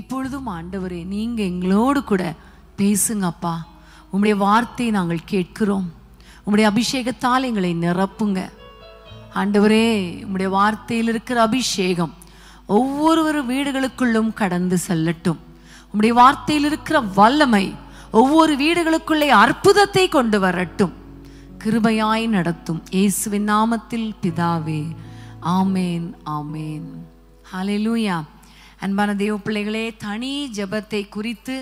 இப்பொழுதும் ஆண்டவரே நீங்கள் எங்களோடு கூட பேசுங்கப்பா உங்களுடைய வார்த்தையை நாங்கள் கேட்கிறோம் உங்களுடைய அபிஷேகத்தால் எங்களை நிரப்புங்க ஆண்டவரே உங்களுடைய வார்த்தையில் இருக்கிற அபிஷேகம் ஒவ்வொருவரும் வீடுகளுக்குள்ளும் கடந்து செல்லட்டும் உங்களுடைய வார்த்தையில் இருக்கிற வல்லமை ஒவ்வொரு வீடுகளுக்குள்ளே அற்புதத்தை கொண்டு வரட்டும் கிருபையாய் நடத்தும் இயேசுவின் நாமத்தில் பிதாவே ஆமேன் ஆமேன் ஹலெலூயா அன்பான தெய்வ பிள்ளைகளே தனி ஜபத்தை குறித்து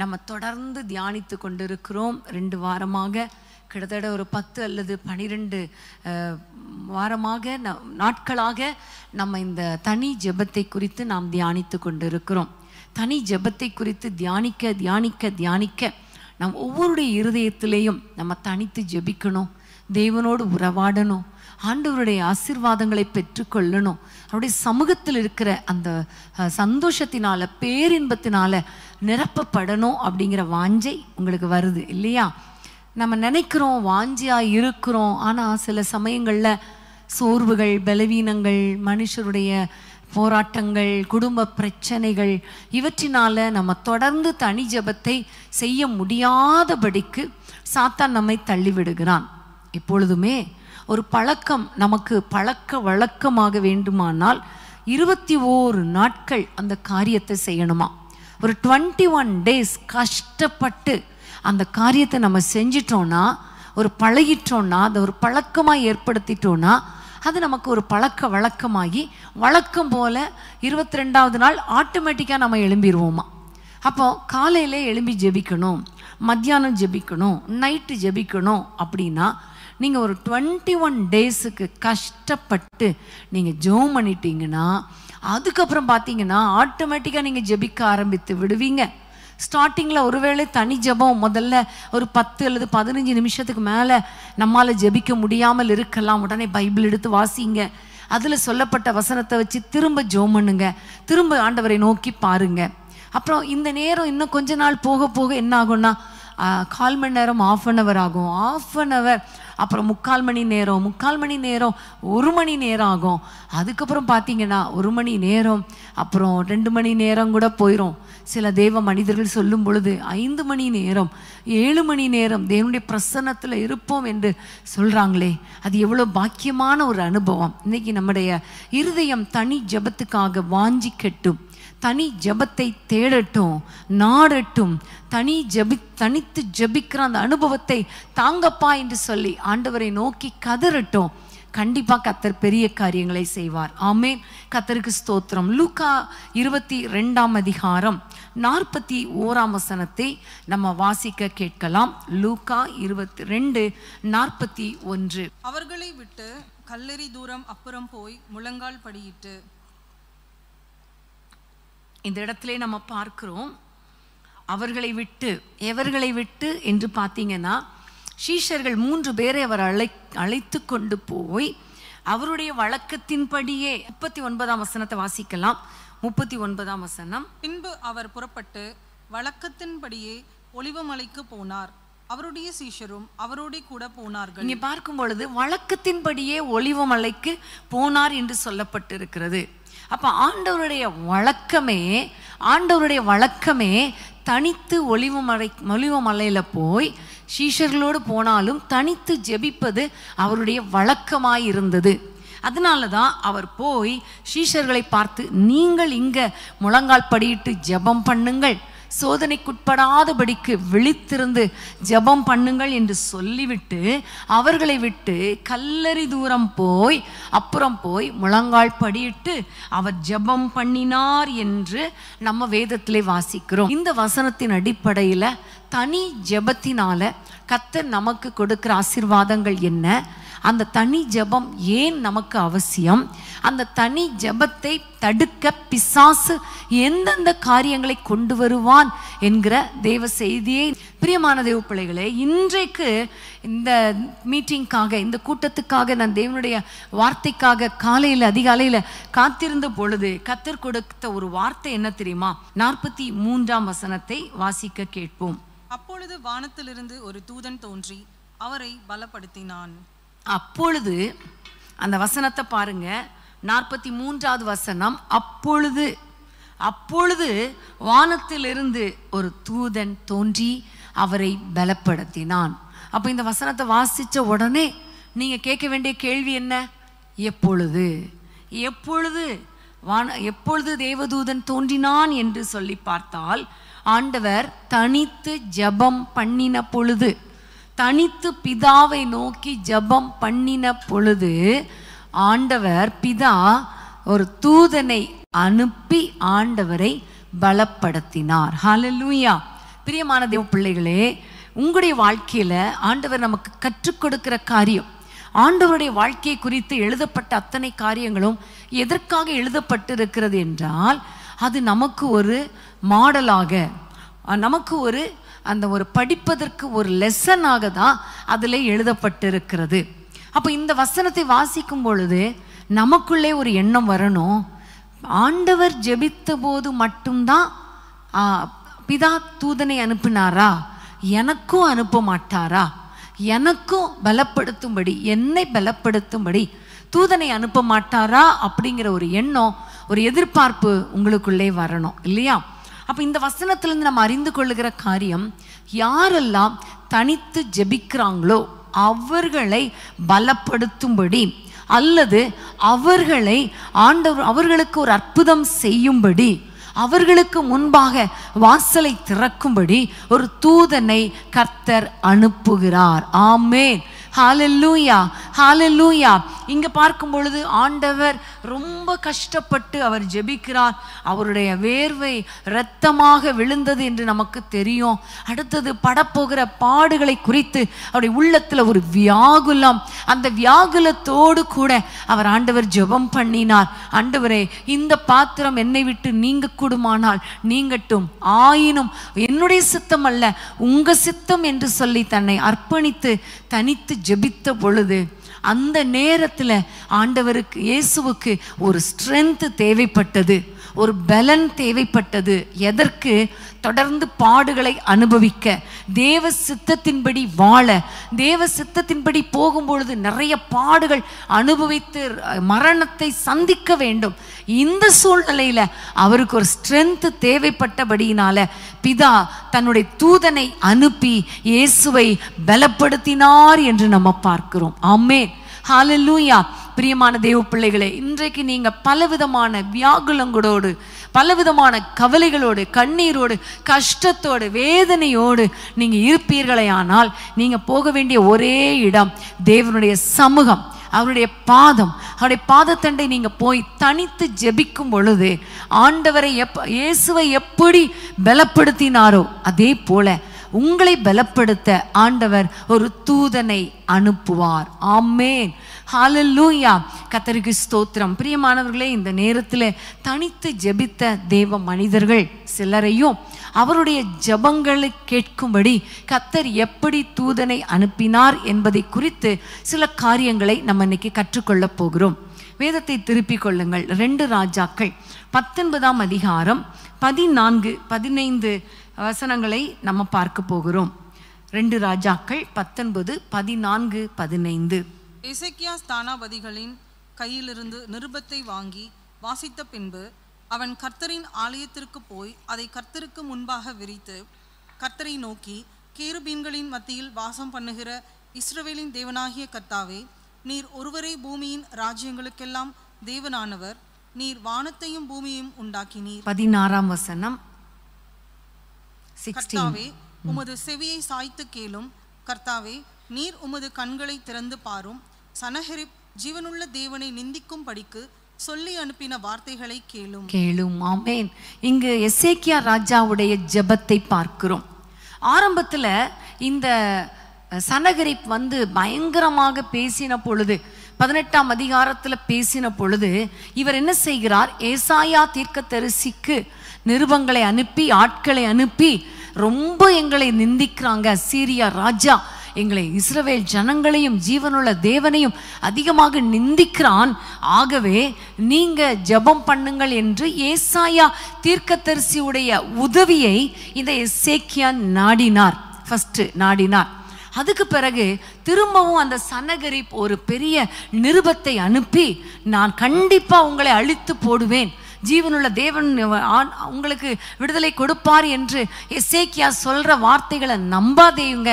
நம்ம தொடர்ந்து தியானித்து கொண்டிருக்கிறோம் ரெண்டு வாரமாக கிட்டத்தட்ட ஒரு பத்து அல்லது பனிரெண்டு வாரமாக நாட்களாக நம்ம இந்த தனி ஜபத்தை குறித்து நாம் தியானித்து கொண்டிருக்கிறோம் தனி ஜபத்தை குறித்து தியானிக்க தியானிக்க தியானிக்க நம் ஒவ்வொருடைய இருதயத்திலேயும் நம்ம தனித்து ஜெபிக்கணும் தேவனோடு உறவாடணும் ஆண்டவருடைய ஆசிர்வாதங்களை பெற்றுக்கொள்ளணும் அவருடைய சமூகத்தில் இருக்கிற அந்த சந்தோஷத்தினால பேரின்பத்தினால நிரப்பப்படணும் அப்படிங்கிற வாஞ்சை உங்களுக்கு வருது இல்லையா நம்ம நினைக்கிறோம் வாஞ்சியாக இருக்கிறோம் ஆனால் சில சமயங்களில் சோர்வுகள் பலவீனங்கள் மனுஷருடைய போராட்டங்கள் குடும்ப பிரச்சனைகள் இவற்றினால் நம்ம தொடர்ந்து தனி ஜபத்தை செய்ய முடியாதபடிக்கு சாத்தான் நம்மை தள்ளிவிடுகிறான் எப்பொழுதுமே ஒரு பழக்கம் நமக்கு பழக்க வழக்கமாக வேண்டுமானால் இருபத்தி ஓரு நாட்கள் அந்த காரியத்தை செய்யணுமா ஒரு டுவெண்ட்டி ஒன் டேஸ் கஷ்டப்பட்டு அந்த காரியத்தை நம்ம செஞ்சிட்டோம்னா ஒரு பழகிட்டோம்னா அதை ஒரு பழக்கமாக ஏற்படுத்திட்டோன்னா அது நமக்கு ஒரு பழக்க வழக்கமாகி வழக்கம் போல் இருபத்தி ரெண்டாவது நாள் ஆட்டோமேட்டிக்காக நம்ம எழும்பிடுவோமா அப்போது காலையிலே எழும்பி ஜெபிக்கணும் மத்தியானம் ஜெபிக்கணும் நைட்டு ஜெபிக்கணும் அப்படின்னா நீங்கள் ஒரு டுவெண்ட்டி ஒன் டேஸுக்கு கஷ்டப்பட்டு நீங்கள் ஜோம் பண்ணிட்டீங்கன்னா அதுக்கப்புறம் பார்த்தீங்கன்னா ஆட்டோமேட்டிக்காக நீங்கள் ஜெபிக்க ஆரம்பித்து விடுவீங்க ஸ்டார்டிங்கில் ஒருவேளை தனி ஜபம் முதல்ல ஒரு பத்து அல்லது பதினஞ்சு நிமிஷத்துக்கு மேலே நம்மால் ஜெபிக்க முடியாமல் இருக்கலாம் உடனே பைபிள் எடுத்து வாசிங்க அதில் சொல்லப்பட்ட வசனத்தை வச்சு திரும்ப ஜோம் பண்ணுங்க திரும்ப ஆண்டவரை நோக்கி பாருங்க அப்புறம் இந்த நேரம் இன்னும் கொஞ்ச நாள் போக போக என்ன ஆகும்னா கால் மணி நேரம் ஆஃப் அன் ஹவர் ஆகும் ஆஃப் அன் ஹவர் அப்புறம் முக்கால் மணி நேரம் முக்கால் மணி நேரம் ஒரு மணி நேரம் ஆகும் அதுக்கப்புறம் பார்த்தீங்கன்னா ஒரு மணி நேரம் அப்புறம் ரெண்டு மணி நேரம் கூட போயிடும் சில தேவ மனிதர்கள் சொல்லும் பொழுது ஐந்து மணி நேரம் ஏழு மணி நேரம் தேவனுடைய பிரசன்னத்தில் இருப்போம் என்று சொல்கிறாங்களே அது எவ்வளோ பாக்கியமான ஒரு அனுபவம் இன்றைக்கி நம்முடைய இருதயம் தனி ஜபத்துக்காக வாஞ்சி கெட்டும் தனி ஜபத்தை தேடட்டும் நாடட்டும் தனி ஜபி தனித்து ஜபிக்கிற அந்த அனுபவத்தை தாங்கப்பா என்று சொல்லி ஆண்டவரை நோக்கி கதறட்டும் கண்டிப்பாக கத்தர் பெரிய காரியங்களை செய்வார் ஆமே கத்தருக்கு ஸ்தோத்திரம் லூக்கா இருபத்தி ரெண்டாம் அதிகாரம் நாற்பத்தி ஓராம் வசனத்தை நம்ம வாசிக்க கேட்கலாம் லூக்கா இருபத்தி ரெண்டு நாற்பத்தி ஒன்று அவர்களை விட்டு கல்லறி தூரம் அப்புறம் போய் முழங்கால் படியிட்டு இந்த இடத்துல நம்ம பார்க்கிறோம் அவர்களை விட்டு எவர்களை விட்டு என்று பார்த்தீங்கன்னா சீஷர்கள் மூன்று பேரை அவர் அழை அழைத்து கொண்டு போய் அவருடைய வழக்கத்தின்படியே முப்பத்தி ஒன்பதாம் வசனத்தை வாசிக்கலாம் முப்பத்தி ஒன்பதாம் வசனம் பின்பு அவர் புறப்பட்டு வழக்கத்தின்படியே ஒளிவமலைக்கு போனார் அவருடைய சீஷரும் அவரோட கூட போனார்கள் இங்கே பார்க்கும் பொழுது வழக்கத்தின்படியே ஒளிவமலைக்கு போனார் என்று சொல்லப்பட்டிருக்கிறது அப்போ ஆண்டவருடைய வழக்கமே ஆண்டவருடைய வழக்கமே தனித்து ஒளிவு மலை ஒளிவு மலையில போய் சீஷர்களோடு போனாலும் தனித்து ஜெபிப்பது அவருடைய வழக்கமாய் இருந்தது அதனால தான் அவர் போய் சீஷர்களை பார்த்து நீங்கள் இங்கே முழங்கால் படியிட்டு ஜெபம் பண்ணுங்கள் சோதனைக்குட்படாதபடிக்கு விழித்திருந்து ஜபம் பண்ணுங்கள் என்று சொல்லிவிட்டு அவர்களை விட்டு கல்லறி தூரம் போய் அப்புறம் போய் முழங்கால் படியிட்டு அவர் ஜபம் பண்ணினார் என்று நம்ம வேதத்திலே வாசிக்கிறோம் இந்த வசனத்தின் அடிப்படையில் தனி ஜபத்தினால கத்தர் நமக்கு கொடுக்கிற ஆசிர்வாதங்கள் என்ன அந்த தனி ஜபம் ஏன் நமக்கு அவசியம் அந்த தனி ஜபத்தை தடுக்க பிசாசு எந்தெந்த காரியங்களை கொண்டு வருவான் என்கிற தேவ செய்தியை பிரியமான தெய்வ பிள்ளைகளே இன்றைக்கு இந்த மீட்டிங்க்காக இந்த கூட்டத்துக்காக நான் தேவனுடைய வார்த்தைக்காக காலையில் அதிகாலையில் காத்திருந்த பொழுது கத்தர் கொடுத்த ஒரு வார்த்தை என்ன தெரியுமா நாற்பத்தி மூன்றாம் வசனத்தை வாசிக்க கேட்போம் அப்பொழுது வானத்திலிருந்து ஒரு தூதன் தோன்றி அவரை பலப்படுத்தினான் அப்பொழுது அந்த வசனத்தை பாருங்க நாற்பத்தி மூன்றாவது வசனம் அப்பொழுது அப்பொழுது வானத்திலிருந்து ஒரு தூதன் தோன்றி அவரை பலப்படுத்தினான் அப்போ இந்த வசனத்தை வாசித்த உடனே நீங்கள் கேட்க வேண்டிய கேள்வி என்ன எப்பொழுது எப்பொழுது வான எப்பொழுது தேவதூதன் தோன்றினான் என்று சொல்லி பார்த்தால் ஆண்டவர் தனித்து ஜபம் பண்ணின பொழுது தனித்து பிதாவை நோக்கி ஜபம் பண்ணின பொழுது ஆண்டவர் பிதா ஒரு தூதனை அனுப்பி ஆண்டவரை பலப்படுத்தினார் ஹலலூயா பிரியமான தேவ பிள்ளைகளே உங்களுடைய வாழ்க்கையில் ஆண்டவர் நமக்கு கற்றுக் கொடுக்கிற காரியம் ஆண்டவருடைய வாழ்க்கையை குறித்து எழுதப்பட்ட அத்தனை காரியங்களும் எதற்காக எழுதப்பட்டிருக்கிறது என்றால் அது நமக்கு ஒரு மாடலாக நமக்கு ஒரு அந்த ஒரு படிப்பதற்கு ஒரு லெசனாக தான் அதில் எழுதப்பட்டிருக்கிறது அப்போ இந்த வசனத்தை வாசிக்கும் பொழுது நமக்குள்ளே ஒரு எண்ணம் வரணும் ஆண்டவர் ஜெபித்த போது மட்டும்தான் பிதா தூதனை அனுப்பினாரா எனக்கும் அனுப்ப மாட்டாரா எனக்கும் பலப்படுத்தும்படி என்னை பலப்படுத்தும்படி தூதனை அனுப்ப மாட்டாரா அப்படிங்கிற ஒரு எண்ணம் ஒரு எதிர்பார்ப்பு உங்களுக்குள்ளே வரணும் இல்லையா அப்போ இந்த வசனத்திலிருந்து நம்ம அறிந்து கொள்ளுகிற காரியம் யாரெல்லாம் தனித்து ஜெபிக்கிறாங்களோ அவர்களை பலப்படுத்தும்படி அல்லது அவர்களை ஆண்டவர் அவர்களுக்கு ஒரு அற்புதம் செய்யும்படி அவர்களுக்கு முன்பாக வாசலை திறக்கும்படி ஒரு தூதனை கர்த்தர் அனுப்புகிறார் ஆமேன் ஹாலல்லூயா ஹாலல்லூயா இங்கே பார்க்கும் பொழுது ஆண்டவர் ரொம்ப கஷ்டப்பட்டு அவர் ஜெபிக்கிறார் அவருடைய வேர்வை இரத்தமாக விழுந்தது என்று நமக்கு தெரியும் அடுத்தது படப்போகிற பாடுகளை குறித்து அவருடைய உள்ளத்தில் ஒரு வியாகுலம் அந்த வியாகுலத்தோடு கூட அவர் ஆண்டவர் ஜெபம் பண்ணினார் ஆண்டவரே இந்த பாத்திரம் என்னை விட்டு நீங்க கூடுமானால் நீங்கட்டும் ஆயினும் என்னுடைய சித்தம் அல்ல உங்க சித்தம் என்று சொல்லி தன்னை அர்ப்பணித்து தனித்து ஜெபித்த பொழுது அந்த நேரத்தில் ஆண்டவருக்கு இயேசுவுக்கு ஒரு ஸ்ட்ரென்த்து தேவைப்பட்டது ஒரு பலன் தேவைப்பட்டது எதற்கு தொடர்ந்து பாடுகளை அனுபவிக்க தேவ சித்தத்தின்படி வாழ தேவ சித்தத்தின்படி போகும்பொழுது நிறைய பாடுகள் அனுபவித்து மரணத்தை சந்திக்க வேண்டும் இந்த சூழ்நிலையில் அவருக்கு ஒரு ஸ்ட்ரென்த்து தேவைப்பட்டபடியினால பிதா தன்னுடைய தூதனை அனுப்பி இயேசுவை பலப்படுத்தினார் என்று நம்ம பார்க்கிறோம் ஆமேன் ஹாலலூயா பிரியமான தேவ பிள்ளைகளே இன்றைக்கு நீங்கள் பலவிதமான வியாகுலங்களோடு பலவிதமான கவலைகளோடு கண்ணீரோடு கஷ்டத்தோடு வேதனையோடு நீங்கள் இருப்பீர்களே ஆனால் நீங்கள் போக வேண்டிய ஒரே இடம் தேவனுடைய சமூகம் அவருடைய பாதம் அவருடைய பாதத்தண்டை நீங்கள் போய் தனித்து ஜெபிக்கும் பொழுது ஆண்டவரை எப்ப இயேசுவை எப்படி பலப்படுத்தினாரோ அதே போல உங்களை பலப்படுத்த ஆண்டவர் ஒரு தூதனை அனுப்புவார் ஆமேன் ஹாலல்லூயா கத்தருக்கு ஸ்தோத்திரம் பிரியமானவர்களே இந்த நேரத்தில் தனித்து ஜெபித்த தேவ மனிதர்கள் சிலரையும் அவருடைய ஜபங்களை கேட்கும்படி கத்தர் எப்படி தூதனை அனுப்பினார் என்பதை குறித்து சில காரியங்களை நம்ம இன்னைக்கு கற்றுக்கொள்ளப் போகிறோம் வேதத்தை திருப்பிக் கொள்ளுங்கள் ரெண்டு ராஜாக்கள் பத்தொன்பதாம் அதிகாரம் பதினான்கு பதினைந்து வசனங்களை நம்ம பார்க்க போகிறோம் ரெண்டு ராஜாக்கள் பத்தொன்பது பதினான்கு பதினைந்து இசைக்கியா ஸ்தானாபதிகளின் கையிலிருந்து நிருபத்தை வாங்கி வாசித்த பின்பு அவன் கர்த்தரின் ஆலயத்திற்கு போய் அதை கர்த்தருக்கு முன்பாக விரித்து கர்த்தரை நோக்கி கேருபீன்களின் மத்தியில் வாசம் பண்ணுகிற இஸ்ரவேலின் தேவனாகிய கர்த்தாவே நீர் ஒருவரே பூமியின் ராஜ்யங்களுக்கெல்லாம் தேவனானவர் நீர் வானத்தையும் பூமியையும் உண்டாக்கினீர் பதினாறாம் வசனம் கர்த்தாவே உமது செவியை சாய்த்து கேளும் கர்த்தாவே நீர் உமது கண்களை திறந்து பாரும் சனஹெரிப் ஜீவனுள்ள தேவனை நிந்திக்கும் படிக்கு சொல்லி அனுப்பின வார்த்தைகளை கேளும் கேளும் ஆமேன் இங்கு எசேக்கியா ராஜாவுடைய ஜெபத்தை பார்க்கிறோம் ஆரம்பத்தில் இந்த சனகரிப் வந்து பயங்கரமாக பேசின பொழுது பதினெட்டாம் அதிகாரத்தில் பேசின பொழுது இவர் என்ன செய்கிறார் ஏசாயா தீர்க்க தரிசிக்கு நிருபங்களை அனுப்பி ஆட்களை அனுப்பி ரொம்ப எங்களை நிந்திக்கிறாங்க சீரியா ராஜா எங்களை இஸ்ரவேல் ஜனங்களையும் ஜீவனுள்ள தேவனையும் அதிகமாக நிந்திக்கிறான் ஆகவே நீங்க ஜபம் பண்ணுங்கள் என்று ஏசாயா தீர்க்கதரிசியுடைய உதவியை இந்த எசேக்கியா நாடினார் ஃபஸ்ட்டு நாடினார் அதுக்கு பிறகு திரும்பவும் அந்த சனகரிப் ஒரு பெரிய நிருபத்தை அனுப்பி நான் கண்டிப்பாக உங்களை அழித்து போடுவேன் ஜீவனுள்ள தேவன் உங்களுக்கு விடுதலை கொடுப்பார் என்று எசேக்கியா சொல்ற வார்த்தைகளை நம்பாதேயுங்க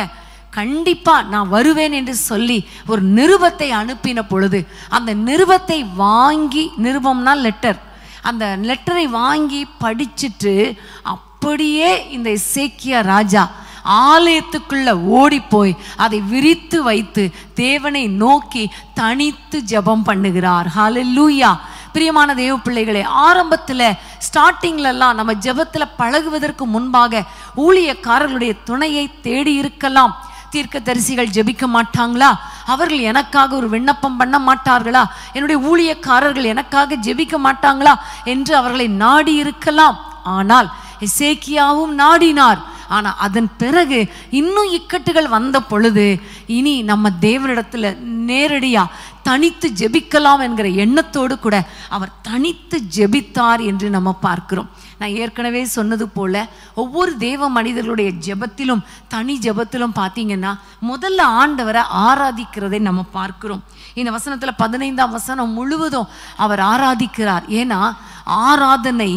கண்டிப்பா நான் வருவேன் என்று சொல்லி ஒரு நிருபத்தை அனுப்பின பொழுது அந்த நிருபத்தை வாங்கி நிருபம்னா லெட்டர் அந்த லெட்டரை வாங்கி படிச்சுட்டு அப்படியே இந்த இசேக்கியா ராஜா ஆலயத்துக்குள்ள ஓடி போய் அதை விரித்து வைத்து தேவனை நோக்கி தனித்து ஜபம் பண்ணுகிறார் லூயா பிரியமான தேவ பிள்ளைகளே ஆரம்பத்தில் ஸ்டார்டிங்லலாம் நம்ம ஜபத்தில் பழகுவதற்கு முன்பாக ஊழியக்காரர்களுடைய துணையை தேடி இருக்கலாம் தீர்க்க தரிசிகள் ஜெபிக்க மாட்டாங்களா அவர்கள் எனக்காக ஒரு விண்ணப்பம் பண்ண மாட்டார்களா என்னுடைய ஊழியக்காரர்கள் எனக்காக ஜெபிக்க மாட்டாங்களா என்று அவர்களை நாடி இருக்கலாம் ஆனால் இசேக்கியாவும் நாடினார் ஆனால் அதன் பிறகு இன்னும் இக்கட்டுகள் வந்த பொழுது இனி நம்ம தேவனிடத்தில் நேரடியாக தனித்து ஜெபிக்கலாம் என்கிற எண்ணத்தோடு கூட அவர் தனித்து ஜெபித்தார் என்று நம்ம பார்க்கிறோம் நான் ஏற்கனவே சொன்னது போல ஒவ்வொரு தேவ மனிதர்களுடைய ஜெபத்திலும் தனி ஜெபத்திலும் பார்த்தீங்கன்னா முதல்ல ஆண்டவரை ஆராதிக்கிறதை நம்ம பார்க்கிறோம் இந்த வசனத்தில் பதினைந்தாம் வசனம் முழுவதும் அவர் ஆராதிக்கிறார் ஏன்னா ஆராதனை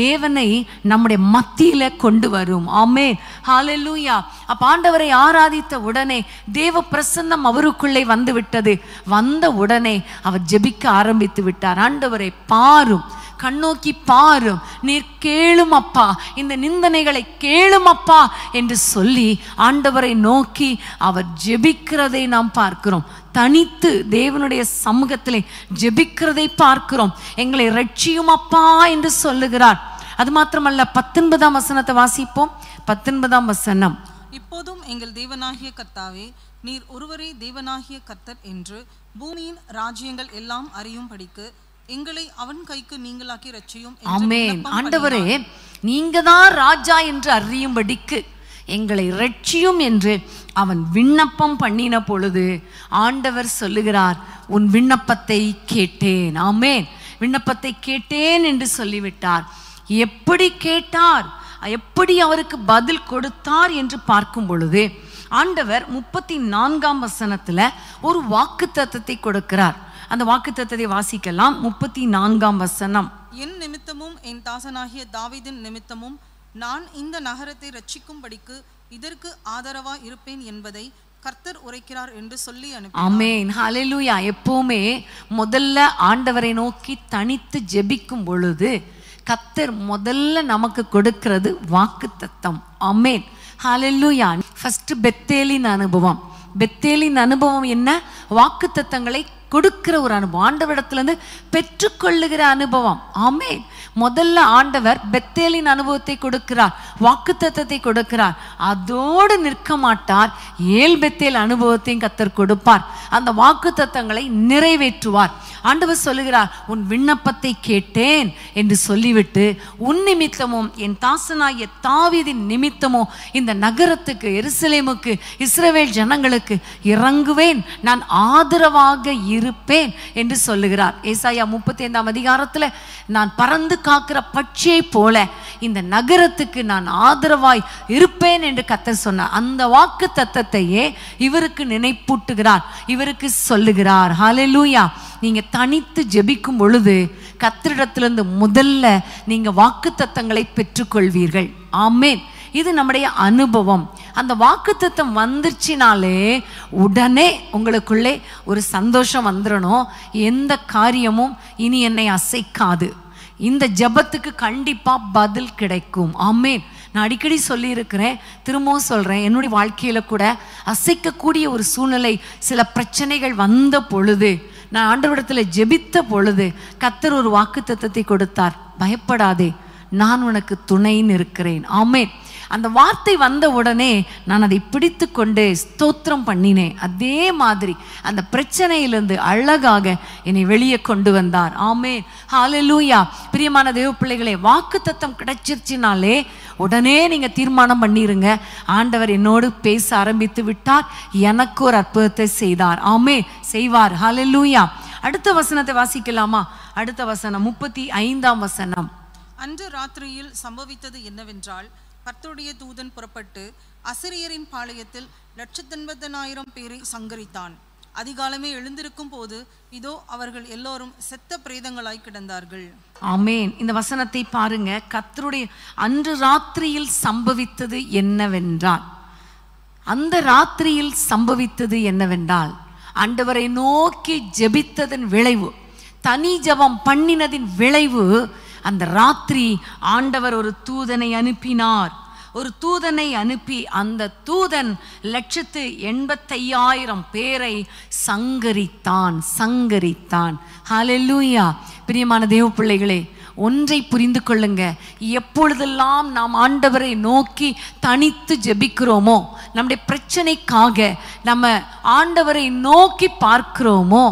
தேவனை நம்முடைய மத்தியில கொண்டு வரும் ஆமே ஹாலெல்லூயா அப்ப ஆண்டவரை ஆராதித்த உடனே தேவ பிரசன்னம் அவருக்குள்ளே வந்து விட்டது வந்த உடனே அவர் ஜெபிக்க ஆரம்பித்து விட்டார் ஆண்டவரை பாரும் கண்ணோக்கி பாரும் நீர் கேளும் அப்பா இந்த நிந்தனைகளை கேளும் அப்பா என்று சொல்லி ஆண்டவரை நோக்கி அவர் ஜெபிக்கிறதை நாம் பார்க்கிறோம் தனித்து தேவனுடைய சமூகத்திலே ஜெபிக்கிறதை பார்க்கிறோம் எங்களை ரட்சியும் அப்பா என்று சொல்லுகிறார் அது மாத்திரமல்ல பத்தொன்பதாம் வசனத்தை வாசிப்போம் பத்தொன்பதாம் வசனம் இப்போதும் எங்கள் தேவனாகிய கர்த்தாவே நீர் ஒருவரே தேவனாகிய கர்த்தர் என்று பூமியின் ராஜ்யங்கள் எல்லாம் அறியும் படிக்கு எங்களை அவன் கைக்கு நீங்களாக்கி ரட்சியும் ஆமேன் ஆண்டவரே நீங்க தான் ராஜா என்று அறியும்படிக்கு எங்களை ரட்சியும் என்று அவன் விண்ணப்பம் பண்ணின பொழுது ஆண்டவர் சொல்லுகிறார் உன் விண்ணப்பத்தை கேட்டேன் ஆமேன் விண்ணப்பத்தை கேட்டேன் என்று சொல்லிவிட்டார் எப்படி கேட்டார் எப்படி அவருக்கு பதில் கொடுத்தார் என்று பார்க்கும் பொழுது ஆண்டவர் முப்பத்தி நான்காம் வசனத்தில் ஒரு வாக்கு தத்துவத்தை கொடுக்கிறார் அந்த வாக்குத்தத்தத்தை வாசிக்கலாம் முப்பத்தி நான்காம் வசனம் என் நிமித்தமும் என் தாசனாகிய தாவிதின் நிமித்தமும் நான் இந்த நகரத்தை ரட்சிக்கும்படிக்கு இதற்கு ஆதரவா இருப்பேன் என்பதை கர்த்தர் உரைக்கிறார் என்று சொல்லி அமேன் ஹலெலுயா எப்பவுமே முதல்ல ஆண்டவரை நோக்கி தனித்து ஜெபிக்கும் பொழுது கத்தர் முதல்ல நமக்கு கொடுக்கிறது வாக்கு தத்தம் அமேன் ஹலெலுயா ஃபர்ஸ்ட் பெத்தேலின் அனுபவம் பெத்தேலின் அனுபவம் என்ன வாக்கு தத்தங்களை கொடுக்கிற ஒரு அனுபவம் ஆண்டவரிடத்துலேருந்து பெற்றுக்கொள்ளுகிற அனுபவம் ஆமே முதல்ல ஆண்டவர் பெத்தேலின் அனுபவத்தை கொடுக்கிறார் வாக்கு தத்துவத்தை கொடுக்கிறார் அதோடு நிற்க மாட்டார் ஏல் பெத்தேல் அனுபவத்தையும் கத்தர் கொடுப்பார் அந்த வாக்கு நிறைவேற்றுவார் ஆண்டவர் சொல்லுகிறார் உன் விண்ணப்பத்தை கேட்டேன் என்று சொல்லிவிட்டு உன் நிமித்தமும் என் தாசனாய தாவிதின் நிமித்தமும் இந்த நகரத்துக்கு எருசலேமுக்கு இஸ்ரேவேல் ஜனங்களுக்கு இறங்குவேன் நான் ஆதரவாக இருப்பேன் என்று சொல்லுகிறார் ஏசாயா முப்பத்தி ஐந்தாம் அதிகாரத்தில் நான் பறந்து காக்கிற பட்சியை போல இந்த நகரத்துக்கு நான் ஆதரவாய் இருப்பேன் என்று கத்த சொன்னார் அந்த வாக்கு தத்தத்தையே இவருக்கு நினைப்பூட்டுகிறார் இவருக்கு சொல்லுகிறார் ஹலெலூயா நீங்க தனித்து ஜெபிக்கும் பொழுது கத்திரிடத்திலிருந்து முதல்ல நீங்க வாக்கு தத்தங்களை பெற்றுக்கொள்வீர்கள் ஆமேன் இது நம்முடைய அனுபவம் அந்த வாக்குத்தத்தம் வந்துருச்சினாலே உடனே உங்களுக்குள்ளே ஒரு சந்தோஷம் வந்துடணும் எந்த காரியமும் இனி என்னை அசைக்காது இந்த ஜபத்துக்கு கண்டிப்பா பதில் கிடைக்கும் ஆமே நான் அடிக்கடி சொல்லியிருக்கிறேன் திரும்பவும் சொல்றேன் என்னுடைய வாழ்க்கையில கூட அசைக்கக்கூடிய ஒரு சூழ்நிலை சில பிரச்சனைகள் வந்த பொழுது நான் ஆண்டவரிடத்தில் ஜெபித்த பொழுது கத்தர் ஒரு வாக்கு தத்துவத்தை கொடுத்தார் பயப்படாதே நான் உனக்கு துணைன்னு இருக்கிறேன் ஆமேன் அந்த வார்த்தை வந்த உடனே நான் அதை பிடித்து கொண்டு ஸ்தோத்திரம் பண்ணினேன் அதே மாதிரி அந்த பிரச்சனையிலிருந்து அழகாக என்னை வெளியே கொண்டு வந்தார் ஆமே ஹாலூயா பிரியமான தேவ பிள்ளைகளே வாக்கு தத்தம் கிடைச்சிருச்சினாலே உடனே நீங்கள் தீர்மானம் பண்ணிடுங்க ஆண்டவர் என்னோடு பேச ஆரம்பித்து விட்டார் எனக்கு ஒரு அற்புதத்தை செய்தார் ஆமே செய்வார் ஹாலூயா அடுத்த வசனத்தை வாசிக்கலாமா அடுத்த வசனம் முப்பத்தி ஐந்தாம் வசனம் அன்று ராத்திரியில் சம்பவித்தது என்னவென்றால் கர்த்தருடைய தூதன் புறப்பட்டு அசிரியரின் பாளையத்தில் லட்சத்தெண்பத்தனாயிரம் பேரை சங்கரித்தான் அதிகாலமே எழுந்திருக்கும் போது இதோ அவர்கள் எல்லோரும் செத்த பிரேதங்களாய் கிடந்தார்கள் ஆமேன் இந்த வசனத்தை பாருங்க கத்தருடைய அன்று ராத்திரியில் சம்பவித்தது என்னவென்றால் அந்த ராத்திரியில் சம்பவித்தது என்னவென்றால் அண்டவரை நோக்கி ஜெபித்ததன் விளைவு தனி ஜபம் பண்ணினதின் விளைவு அந்த ராத்திரி ஆண்டவர் ஒரு தூதனை அனுப்பினார் ஒரு தூதனை அனுப்பி அந்த தூதன் லட்சத்து எண்பத்தையாயிரம் பேரை சங்கரித்தான் சங்கரித்தான் ஹலெல்லூயா பிரியமான தேவ பிள்ளைகளே ஒன்றை புரிந்து கொள்ளுங்க எப்பொழுதெல்லாம் நாம் ஆண்டவரை நோக்கி தனித்து ஜெபிக்கிறோமோ நம்முடைய பிரச்சனைக்காக நம்ம ஆண்டவரை நோக்கி பார்க்கிறோமோ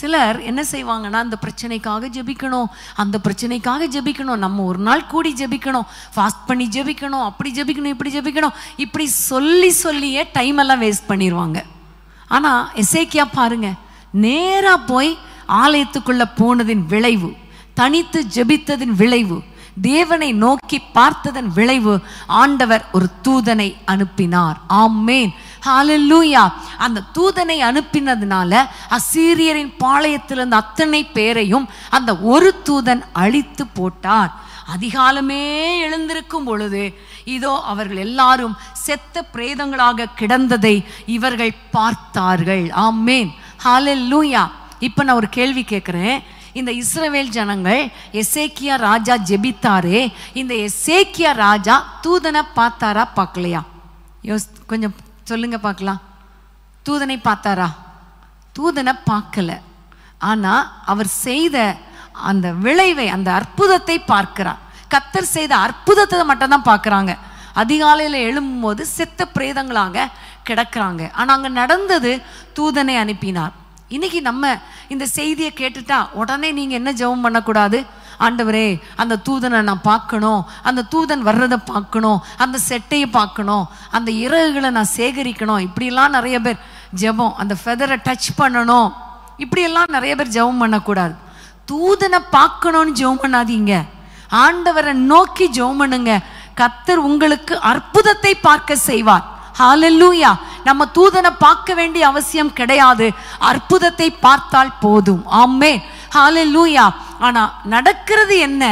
சிலர் என்ன செய்வாங்கன்னா அந்த பிரச்சனைக்காக ஜெபிக்கணும் அந்த பிரச்சனைக்காக ஜெபிக்கணும் நம்ம ஒரு நாள் கூடி ஜெபிக்கணும் ஃபாஸ்ட் பண்ணி ஜெபிக்கணும் அப்படி ஜெபிக்கணும் இப்படி ஜெபிக்கணும் இப்படி சொல்லி சொல்லியே டைம் எல்லாம் வேஸ்ட் பண்ணிடுவாங்க ஆனால் எசேக்கியா பாருங்க நேராக போய் ஆலயத்துக்குள்ளே போனதின் விளைவு தனித்து ஜபித்ததின் விளைவு தேவனை நோக்கி பார்த்ததன் விளைவு ஆண்டவர் ஒரு தூதனை அனுப்பினார் மேன் ஹாலல்லூயா அந்த தூதனை அனுப்பினதுனால அசீரியரின் பாளையத்திலிருந்து அத்தனை பேரையும் அந்த ஒரு தூதன் அழித்து போட்டார் அதிகாலமே எழுந்திருக்கும் பொழுது இதோ அவர்கள் எல்லாரும் செத்த பிரேதங்களாக கிடந்ததை இவர்கள் பார்த்தார்கள் ஆமேன் ஹாலல்லூயா இப்போ நான் ஒரு கேள்வி கேட்குறேன் இந்த இஸ்ரவேல் ஜனங்கள் எசேக்கியா ராஜா ஜெபித்தாரே இந்த எசேக்கியா ராஜா தூதனை பார்த்தாரா பார்க்கலையா யோஸ் கொஞ்சம் சொல்லுங்க பார்க்கலாம் தூதனை பார்த்தாரா தூதனை பார்க்கல ஆனா அவர் செய்த அந்த விளைவை அந்த அற்புதத்தை பார்க்கிறார் கத்தர் செய்த அற்புதத்தை மட்டும்தான் பார்க்குறாங்க அதிகாலையில் எழும்போது செத்த பிரேதங்களாக கிடக்கிறாங்க ஆனால் அங்கே நடந்தது தூதனை அனுப்பினார் இன்னைக்கு நம்ம இந்த செய்தியை கேட்டுட்டா உடனே நீங்கள் என்ன ஜெபம் பண்ணக்கூடாது ஆண்டவரே அந்த தூதனை நான் பார்க்கணும் அந்த தூதன் வர்றதை பார்க்கணும் அந்த செட்டையை பார்க்கணும் அந்த இறகுகளை நான் சேகரிக்கணும் இப்படிலாம் நிறைய பேர் ஜெபம் அந்த ஃபெதரை டச் பண்ணணும் இப்படியெல்லாம் நிறைய பேர் ஜெபம் பண்ணக்கூடாது தூதனை பார்க்கணும்னு ஜெபம் பண்ணாதீங்க ஆண்டவரை நோக்கி ஜெபம் பண்ணுங்க கத்தர் உங்களுக்கு அற்புதத்தை பார்க்க செய்வார் ஹாலல்லூயா நம்ம தூதனை பார்க்க வேண்டிய அவசியம் கிடையாது அற்புதத்தை பார்த்தால் போதும் ஆமே ஹாலல்லூயா ஆனால் நடக்கிறது என்ன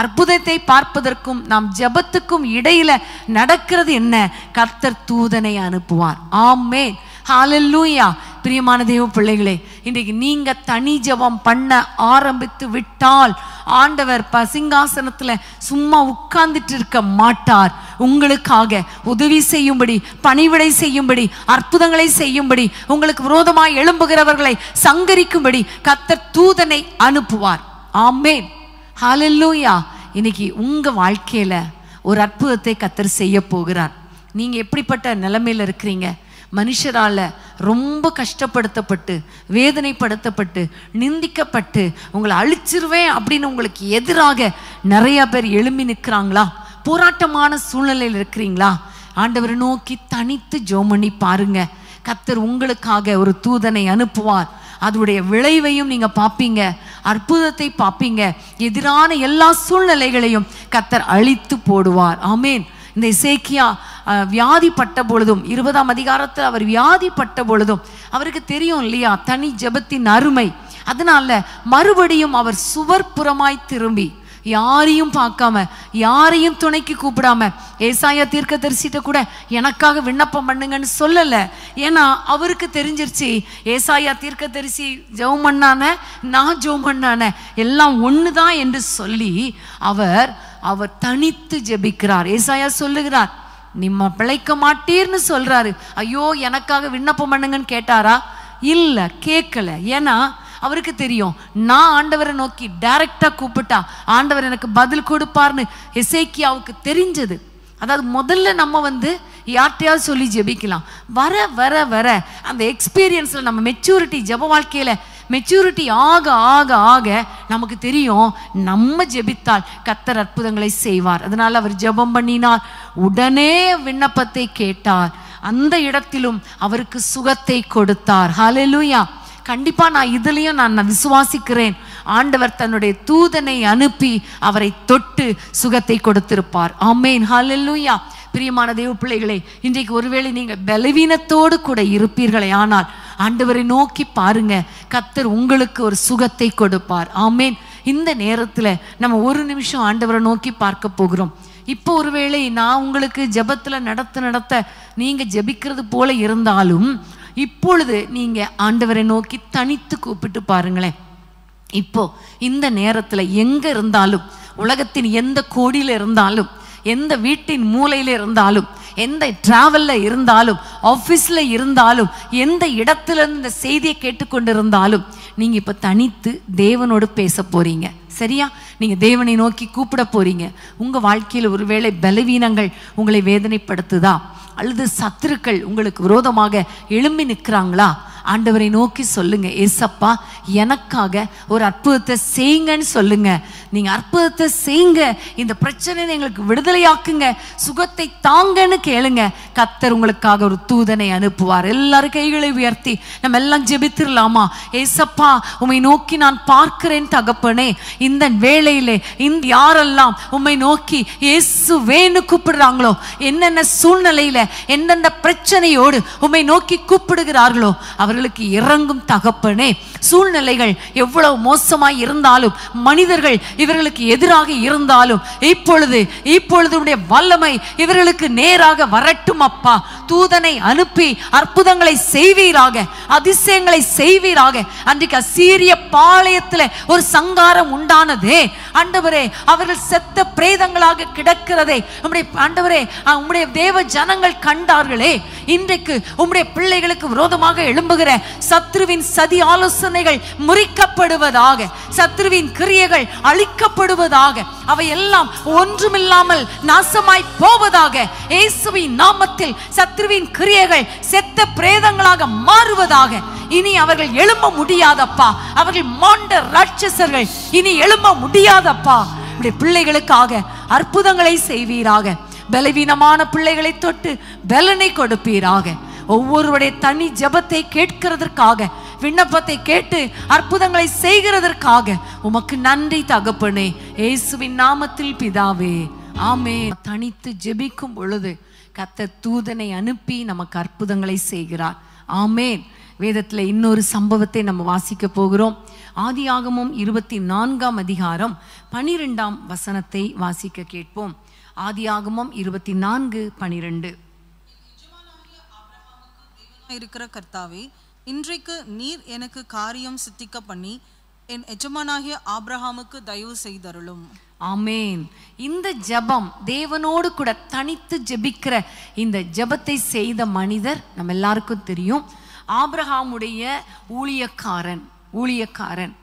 அற்புதத்தை பார்ப்பதற்கும் நாம் ஜபத்துக்கும் இடையில நடக்கிறது என்ன கர்த்தர் தூதனை அனுப்புவார் ஆமே ஹாலல்லூயா பிரியமான தெய்வ பிள்ளைகளே இன்றைக்கு நீங்க தனி ஜபம் பண்ண ஆரம்பித்து விட்டால் ஆண்டவர் பசிங்காசனத்துல சும்மா உட்கார்ந்துட்டு இருக்க மாட்டார் உங்களுக்காக உதவி செய்யும்படி பணிவிடை செய்யும்படி அற்புதங்களை செய்யும்படி உங்களுக்கு விரோதமாய் எழும்புகிறவர்களை சங்கரிக்கும்படி கத்தர் தூதனை அனுப்புவார் ஆமேன் ஹாலல்லூயா இன்னைக்கு உங்க வாழ்க்கையில ஒரு அற்புதத்தை கத்தர் செய்ய போகிறார் நீங்க எப்படிப்பட்ட நிலைமையில இருக்கிறீங்க மனுஷரால ரொம்ப கஷ்டப்படுத்தப்பட்டு வேதனைப்படுத்தப்பட்டு நிந்திக்கப்பட்டு உங்களை அழிச்சிருவேன் அப்படின்னு உங்களுக்கு எதிராக நிறைய பேர் எழும்பி நிற்கிறாங்களா போராட்டமான சூழ்நிலையில் இருக்கிறீங்களா ஆண்டவரை நோக்கி தனித்து ஜோமணி பண்ணி பாருங்க கத்தர் உங்களுக்காக ஒரு தூதனை அனுப்புவார் அதனுடைய விளைவையும் நீங்கள் பார்ப்பீங்க அற்புதத்தை பார்ப்பீங்க எதிரான எல்லா சூழ்நிலைகளையும் கத்தர் அழித்து போடுவார் ஆமேன் இந்த இசேக்கியா வியாதிப்பட்ட பொழுதும் இருபதாம் அதிகாரத்தில் அவர் வியாதிப்பட்ட பொழுதும் அவருக்கு தெரியும் இல்லையா தனி ஜபத்தின் அருமை அதனால மறுபடியும் அவர் சுவர்புறமாய் திரும்பி யாரையும் பார்க்காம யாரையும் துணைக்கு கூப்பிடாம ஏசாயா தீர்க்க தரிசிட்ட கூட எனக்காக விண்ணப்பம் பண்ணுங்கன்னு சொல்லலை ஏன்னா அவருக்கு தெரிஞ்சிருச்சு ஏசாயா தீர்க்க தரிசி ஜெவம் பண்ணான நான் ஜெவம் பண்ணான எல்லாம் ஒன்று தான் என்று சொல்லி அவர் அவர் தனித்து ஜெபிக்கிறார் ஏசாயா சொல்லுகிறார் நிம்ம பிழைக்க மாட்டீர்னு சொல்றாரு ஐயோ எனக்காக விண்ணப்பம் பண்ணுங்கன்னு கேட்டாரா இல்லை கேட்கல ஏன்னா அவருக்கு தெரியும் நான் ஆண்டவரை நோக்கி டைரக்டாக கூப்பிட்டா ஆண்டவர் எனக்கு பதில் கொடுப்பார்னு இசைக்கியாவுக்கு தெரிஞ்சது அதாவது முதல்ல நம்ம வந்து யார்ட்டையாவது சொல்லி ஜெபிக்கலாம் வர வர வர அந்த எக்ஸ்பீரியன்ஸில் நம்ம மெச்சூரிட்டி ஜப வாழ்க்கையில் மெச்சூரிட்டி ஆக ஆக ஆக நமக்கு தெரியும் நம்ம ஜெபித்தால் கத்தர் அற்புதங்களை செய்வார் அதனால் அவர் ஜெபம் பண்ணினார் உடனே விண்ணப்பத்தை கேட்டார் அந்த இடத்திலும் அவருக்கு சுகத்தை கொடுத்தார் ஹலெலுயா கண்டிப்பாக நான் இதுலேயும் நான் விசுவாசிக்கிறேன் ஆண்டவர் தன்னுடைய தூதனை அனுப்பி அவரை தொட்டு சுகத்தை கொடுத்திருப்பார் ஆமேன் ஹாலெல்லூயா பிரியமான தேவ பிள்ளைகளே இன்றைக்கு ஒருவேளை நீங்கள் பலவீனத்தோடு கூட இருப்பீர்களே ஆனால் ஆண்டவரை நோக்கி பாருங்க கத்தர் உங்களுக்கு ஒரு சுகத்தை கொடுப்பார் ஆமேன் இந்த நேரத்தில் நம்ம ஒரு நிமிஷம் ஆண்டவரை நோக்கி பார்க்க போகிறோம் இப்போ ஒருவேளை நான் உங்களுக்கு ஜபத்தில் நடத்த நடத்த நீங்கள் ஜபிக்கிறது போல இருந்தாலும் இப்பொழுது நீங்கள் ஆண்டவரை நோக்கி தனித்து கூப்பிட்டு பாருங்களேன் இப்போ இந்த நேரத்தில் எங்கே இருந்தாலும் உலகத்தின் எந்த கோடியில் இருந்தாலும் எந்த வீட்டின் மூலையில் இருந்தாலும் எந்த டிராவல்ல இருந்தாலும் ஆஃபீஸில் இருந்தாலும் எந்த இடத்துல இந்த செய்தியை கேட்டுக்கொண்டிருந்தாலும் நீங்கள் இப்போ தனித்து தேவனோடு பேச போகிறீங்க சரியா நீங்கள் தேவனை நோக்கி கூப்பிட போறீங்க உங்கள் வாழ்க்கையில் ஒருவேளை பலவீனங்கள் உங்களை வேதனைப்படுத்துதா அல்லது சத்துருக்கள் உங்களுக்கு விரோதமாக எழும்பி நிற்கிறாங்களா ஆண்டவரை நோக்கி சொல்லுங்க ஏசப்பா எனக்காக ஒரு அற்புதத்தை செய்யுங்கன்னு சொல்லுங்க நீங்க அற்புதத்தை செய்யுங்க இந்த பிரச்சனை எங்களுக்கு விடுதலையாக்குங்க சுகத்தை தாங்கன்னு கேளுங்க கத்தர் உங்களுக்காக ஒரு தூதனை அனுப்புவார் எல்லாரும் கைகளை உயர்த்தி நம்ம எல்லாம் ஜெபித்திரலாமா ஏசப்பா உம்மை நோக்கி நான் பார்க்கிறேன் தகப்பனே இந்த வேலையிலே இந்த யாரெல்லாம் உம்மை நோக்கி ஏசு வேணு கூப்பிடுறாங்களோ என்னென்ன சூழ்நிலையில எந்தெந்த பிரச்சனையோடு உம்மை நோக்கி கூப்பிடுகிறார்களோ அவர் அவர்களுக்கு இறங்கும் தகப்பனே சூழ்நிலைகள் எவ்வளவு மோசமாய் இருந்தாலும் மனிதர்கள் இவர்களுக்கு எதிராக இருந்தாலும் இப்பொழுது இப்பொழுது வல்லமை இவர்களுக்கு நேராக வரட்டும் அப்பா தூதனை அனுப்பி அற்புதங்களை செய்வீராக அதிசயங்களை செய்வீராக அன்றைக்கு அசீரிய பாளையத்தில் ஒரு சங்காரம் உண்டானதே ஆண்டவரே அவர்கள் செத்த பிரேதங்களாக கிடக்கிறதே உம்முடைய ஆண்டவரே உம்முடைய தேவ ஜனங்கள் கண்டார்களே இன்றைக்கு உம்முடைய பிள்ளைகளுக்கு விரோதமாக எழும்புகிற வருகிற சத்ருவின் சதி ஆலோசனைகள் முறிக்கப்படுவதாக சத்ருவின் கிரியைகள் அழிக்கப்படுவதாக அவை எல்லாம் ஒன்றுமில்லாமல் நாசமாய் போவதாக இயேசுவின் நாமத்தில் சத்ருவின் கிரியைகள் செத்த பிரேதங்களாக மாறுவதாக இனி அவர்கள் எழும்ப முடியாதப்பா அவர்கள் மாண்ட ராட்சசர்கள் இனி எழும்ப முடியாதப்பா நம்முடைய பிள்ளைகளுக்காக அற்புதங்களை செய்வீராக பலவீனமான பிள்ளைகளை தொட்டு பலனை கொடுப்பீராக ஒவ்வொருவருடைய தனி ஜபத்தை கேட்கிறதற்காக விண்ணப்பத்தை கேட்டு அற்புதங்களை செய்கிறதற்காக உமக்கு நன்றி தகப்பனே இயேசுவின் நாமத்தில் பிதாவே ஆமே தனித்து ஜெபிக்கும் பொழுது கத்த தூதனை அனுப்பி நமக்கு அற்புதங்களை செய்கிறார் ஆமேன் வேதத்தில் இன்னொரு சம்பவத்தை நம்ம வாசிக்க போகிறோம் ஆதியாகமும் இருபத்தி நான்காம் அதிகாரம் பனிரெண்டாம் வசனத்தை வாசிக்க கேட்போம் ஆதியாகமும் இருபத்தி நான்கு பனிரெண்டு இருக்கிற கர்த்தாவே இன்றைக்கு நீர் எனக்கு காரியம் சித்திக்க பண்ணி என் எஜமானாகிய ஆப்ரஹாமுக்கு தயவு செய்தருளும் ஆமேன் இந்த ஜபம் தேவனோடு கூட தனித்து ஜபிக்கிற இந்த ஜபத்தை செய்த மனிதர் நம்ம எல்லாருக்கும் தெரியும் ஆப்ரஹாமுடைய ஊழியக்காரன் ஊழியக்காரன்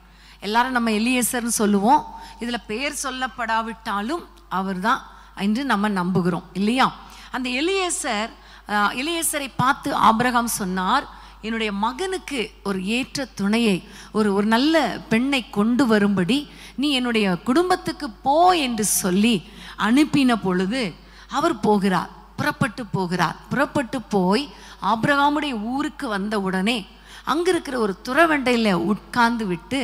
எல்லாரும் நம்ம எலியசர்னு சொல்லுவோம் இதில் பெயர் சொல்லப்படாவிட்டாலும் அவர் தான் என்று நம்ம நம்புகிறோம் இல்லையா அந்த எலியசர் இளையசரை பார்த்து ஆபிரகாம் சொன்னார் என்னுடைய மகனுக்கு ஒரு ஏற்ற துணையை ஒரு ஒரு நல்ல பெண்ணை கொண்டு வரும்படி நீ என்னுடைய குடும்பத்துக்கு போ என்று சொல்லி அனுப்பின பொழுது அவர் போகிறார் புறப்பட்டு போகிறார் புறப்பட்டு போய் ஆப்ரகாமுடைய ஊருக்கு வந்த உடனே அங்கே இருக்கிற ஒரு துறவண்டையில் உட்கார்ந்து விட்டு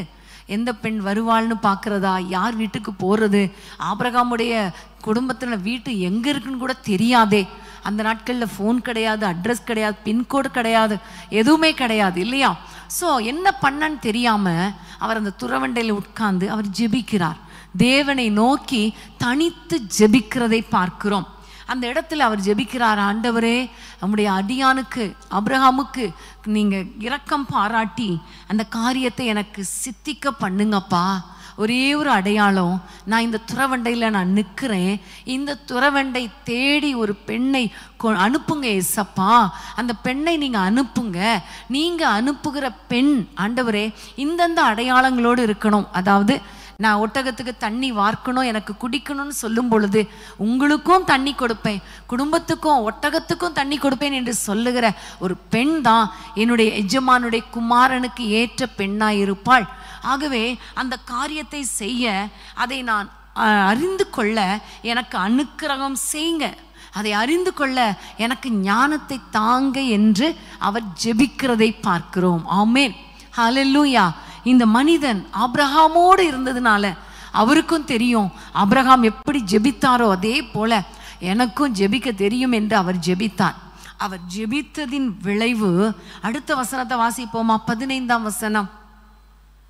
எந்த பெண் வருவாள்னு பார்க்குறதா யார் வீட்டுக்கு போகிறது ஆப்ரகாமுடைய குடும்பத்தில் வீட்டு எங்கே இருக்குன்னு கூட தெரியாதே அந்த நாட்களில் ஃபோன் கிடையாது அட்ரஸ் கிடையாது பின்கோடு கிடையாது எதுவுமே கிடையாது இல்லையா ஸோ என்ன பண்ணன்னு தெரியாமல் அவர் அந்த துறவண்டையில் உட்கார்ந்து அவர் ஜெபிக்கிறார் தேவனை நோக்கி தனித்து ஜெபிக்கிறதை பார்க்கிறோம் அந்த இடத்துல அவர் ஜெபிக்கிறார் ஆண்டவரே நம்முடைய அடியானுக்கு அப்ரஹாமுக்கு நீங்கள் இரக்கம் பாராட்டி அந்த காரியத்தை எனக்கு சித்திக்க பண்ணுங்கப்பா ஒரே ஒரு அடையாளம் நான் இந்த துறவண்டையில் நான் நிற்கிறேன் இந்த துறவண்டை தேடி ஒரு பெண்ணை அனுப்புங்க எசப்பா அந்த பெண்ணை நீங்கள் அனுப்புங்க நீங்கள் அனுப்புகிற பெண் ஆண்டவரே இந்தந்த அடையாளங்களோடு இருக்கணும் அதாவது நான் ஒட்டகத்துக்கு தண்ணி வார்க்கணும் எனக்கு குடிக்கணும்னு சொல்லும் பொழுது உங்களுக்கும் தண்ணி கொடுப்பேன் குடும்பத்துக்கும் ஒட்டகத்துக்கும் தண்ணி கொடுப்பேன் என்று சொல்லுகிற ஒரு பெண் தான் என்னுடைய எஜமானுடைய குமாரனுக்கு ஏற்ற பெண்ணாயிருப்பாள் ஆகவே அந்த காரியத்தை செய்ய அதை நான் அறிந்து கொள்ள எனக்கு அனுக்கிரகம் செய்யுங்க அதை அறிந்து கொள்ள எனக்கு ஞானத்தை தாங்க என்று அவர் ஜெபிக்கிறதை பார்க்கிறோம் ஆமேன் ஹலெல்லூயா இந்த மனிதன் ஆப்ரஹாமோடு இருந்ததுனால அவருக்கும் தெரியும் அப்ரஹாம் எப்படி ஜெபித்தாரோ அதே போல எனக்கும் ஜெபிக்க தெரியும் என்று அவர் ஜெபித்தார் அவர் ஜெபித்ததின் விளைவு அடுத்த வசனத்தை வாசிப்போமா பதினைந்தாம் வசனம்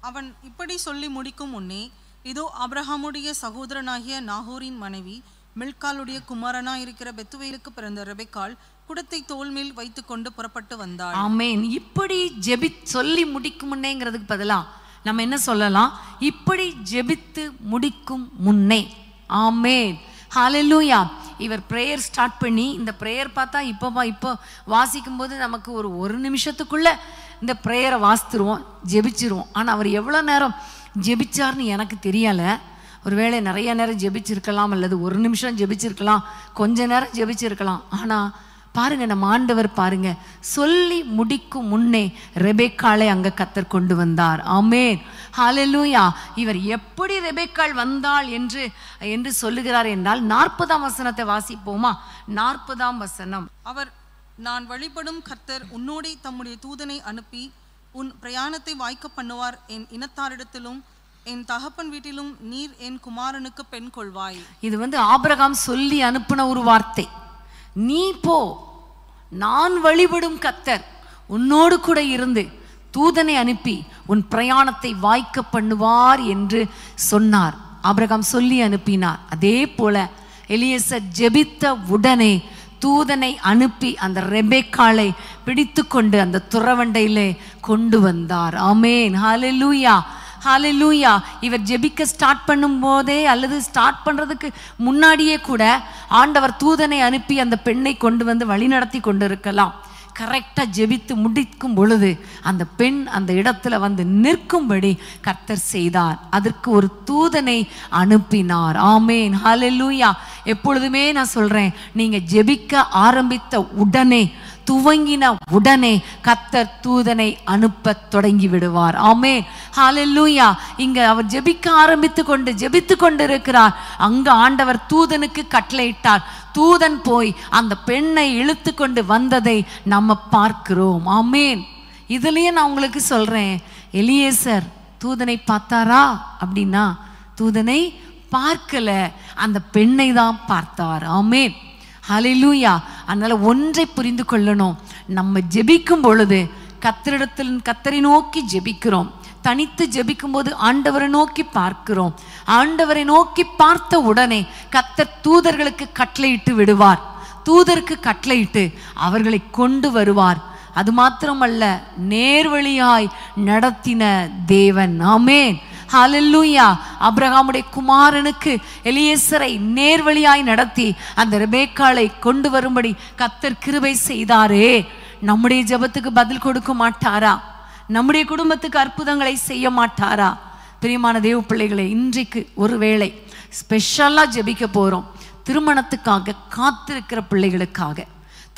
அவன் இப்படி சொல்லி முடிக்கும் முன்னே இதோ அப்ரஹாமுடைய சகோதரனாகிய நாகூரின் மனைவி மில்காலுடைய குமாரனா இருக்கிற பெத்துவேலுக்கு பிறந்த ரபிகால் குடத்தை தோல் மேல் வைத்து கொண்டு புறப்பட்டு வந்தாள் ஆமேன் இப்படி ஜெபி சொல்லி முடிக்கும் முன்னேங்கிறதுக்கு பதிலா நம்ம என்ன சொல்லலாம் இப்படி ஜெபித்து முடிக்கும் முன்னே ஆமேன் ஹாலலூயா இவர் ப்ரேயர் ஸ்டார்ட் பண்ணி இந்த ப்ரேயர் பார்த்தா இப்போ இப்போ வாசிக்கும் போது நமக்கு ஒரு ஒரு நிமிஷத்துக்குள்ள இந்த ப்ரேயரை வாசித்துருவோம் ஜெபிச்சிருவோம் ஆனால் அவர் எவ்வளோ நேரம் ஜெபிச்சார்னு எனக்கு தெரியலை ஒருவேளை நிறைய நேரம் ஜெபிச்சிருக்கலாம் அல்லது ஒரு நிமிஷம் ஜெபிச்சிருக்கலாம் கொஞ்ச நேரம் ஜெபிச்சிருக்கலாம் ஆனால் பாருங்க நம்ம ஆண்டவர் பாருங்க சொல்லி முடிக்கும் முன்னே ரெபேக்காலை அங்க கத்தர் கொண்டு வந்தார் ஆமேன் ஹாலலூயா இவர் எப்படி ரெபேக்கால் வந்தாள் என்று என்று சொல்லுகிறார் என்றால் நாற்பதாம் வசனத்தை வாசிப்போமா நாற்பதாம் வசனம் அவர் நான் வழிபடும் கர்த்தர் உன்னோடே தம்முடைய தூதனை அனுப்பி உன் பிரயாணத்தை வாய்க்க பண்ணுவார் என் இனத்தாரிடத்திலும் என் தகப்பன் வீட்டிலும் நீர் என் குமாரனுக்கு பெண் கொள்வாய் இது வந்து ஆபிரகாம் சொல்லி அனுப்பின ஒரு வார்த்தை நீ போ நான் வழிபடும் கத்தர் உன்னோடு கூட இருந்து தூதனை அனுப்பி உன் பிரயாணத்தை வாய்க்க பண்ணுவார் என்று சொன்னார் ஆபிரகாம் சொல்லி அனுப்பினார் அதே போல எலியச ஜெபித்த உடனே தூதனை அனுப்பி அந்த ரெபேக்காலை பிடித்து கொண்டு அந்த துறவண்டையிலே கொண்டு வந்தார் ஆமேன் ஹாலே லூயா இவர் ஜெபிக்க ஸ்டார்ட் பண்ணும் போதே அல்லது ஸ்டார்ட் பண்ணுறதுக்கு முன்னாடியே கூட ஆண்டவர் தூதனை அனுப்பி அந்த பெண்ணை கொண்டு வந்து வழிநடத்தி கொண்டு இருக்கலாம் கரெக்டாக ஜெபித்து முடிக்கும் பொழுது அந்த பெண் அந்த இடத்துல வந்து நிற்கும்படி கர்த்தர் செய்தார் அதற்கு ஒரு தூதனை அனுப்பினார் ஆமேன் ஹலெலூயா எப்பொழுதுமே நான் சொல்கிறேன் நீங்கள் ஜெபிக்க ஆரம்பித்த உடனே துவங்கின உடனே கத்தர் தூதனை அனுப்ப தொடங்கி விடுவார் ஆமே ஹாலெல்லூயா இங்க அவர் ஜெபிக்க ஆரம்பித்து கொண்டு ஜெபித்து கொண்டு இருக்கிறார் அங்க ஆண்டவர் தூதனுக்கு கட்டளையிட்டார் தூதன் போய் அந்த பெண்ணை இழுத்து கொண்டு வந்ததை நம்ம பார்க்கிறோம் ஆமேன் இதுலயே நான் உங்களுக்கு சொல்றேன் எலியேசர் தூதனை பார்த்தாரா அப்படின்னா தூதனை பார்க்கல அந்த பெண்ணை தான் பார்த்தார் ஆமேன் ஹலிலூயா அதனால் ஒன்றை புரிந்து கொள்ளணும் நம்ம ஜெபிக்கும் பொழுது கத்தரிடத்தில் கத்தரை நோக்கி ஜெபிக்கிறோம் தனித்து ஜெபிக்கும் போது ஆண்டவரை நோக்கி பார்க்கிறோம் ஆண்டவரை நோக்கி பார்த்த உடனே கத்தர் தூதர்களுக்கு கட்டளையிட்டு விடுவார் தூதருக்கு கட்டளையிட்டு அவர்களை கொண்டு வருவார் அது மாத்திரமல்ல நேர்வழியாய் நடத்தின தேவன் ஆமேன் ஹாலல்லூயா அப்ரஹாமுடைய குமாரனுக்கு எலியேசரை நேர்வழியாய் நடத்தி அந்த ரெபேக்காலை கொண்டு வரும்படி கத்தர் கிருபை செய்தாரே நம்முடைய ஜபத்துக்கு பதில் கொடுக்க மாட்டாரா நம்முடைய குடும்பத்துக்கு அற்புதங்களை செய்ய மாட்டாரா பிரியமான தேவ பிள்ளைகளை இன்றைக்கு ஒருவேளை ஸ்பெஷலாக ஜபிக்க போகிறோம் திருமணத்துக்காக காத்திருக்கிற பிள்ளைகளுக்காக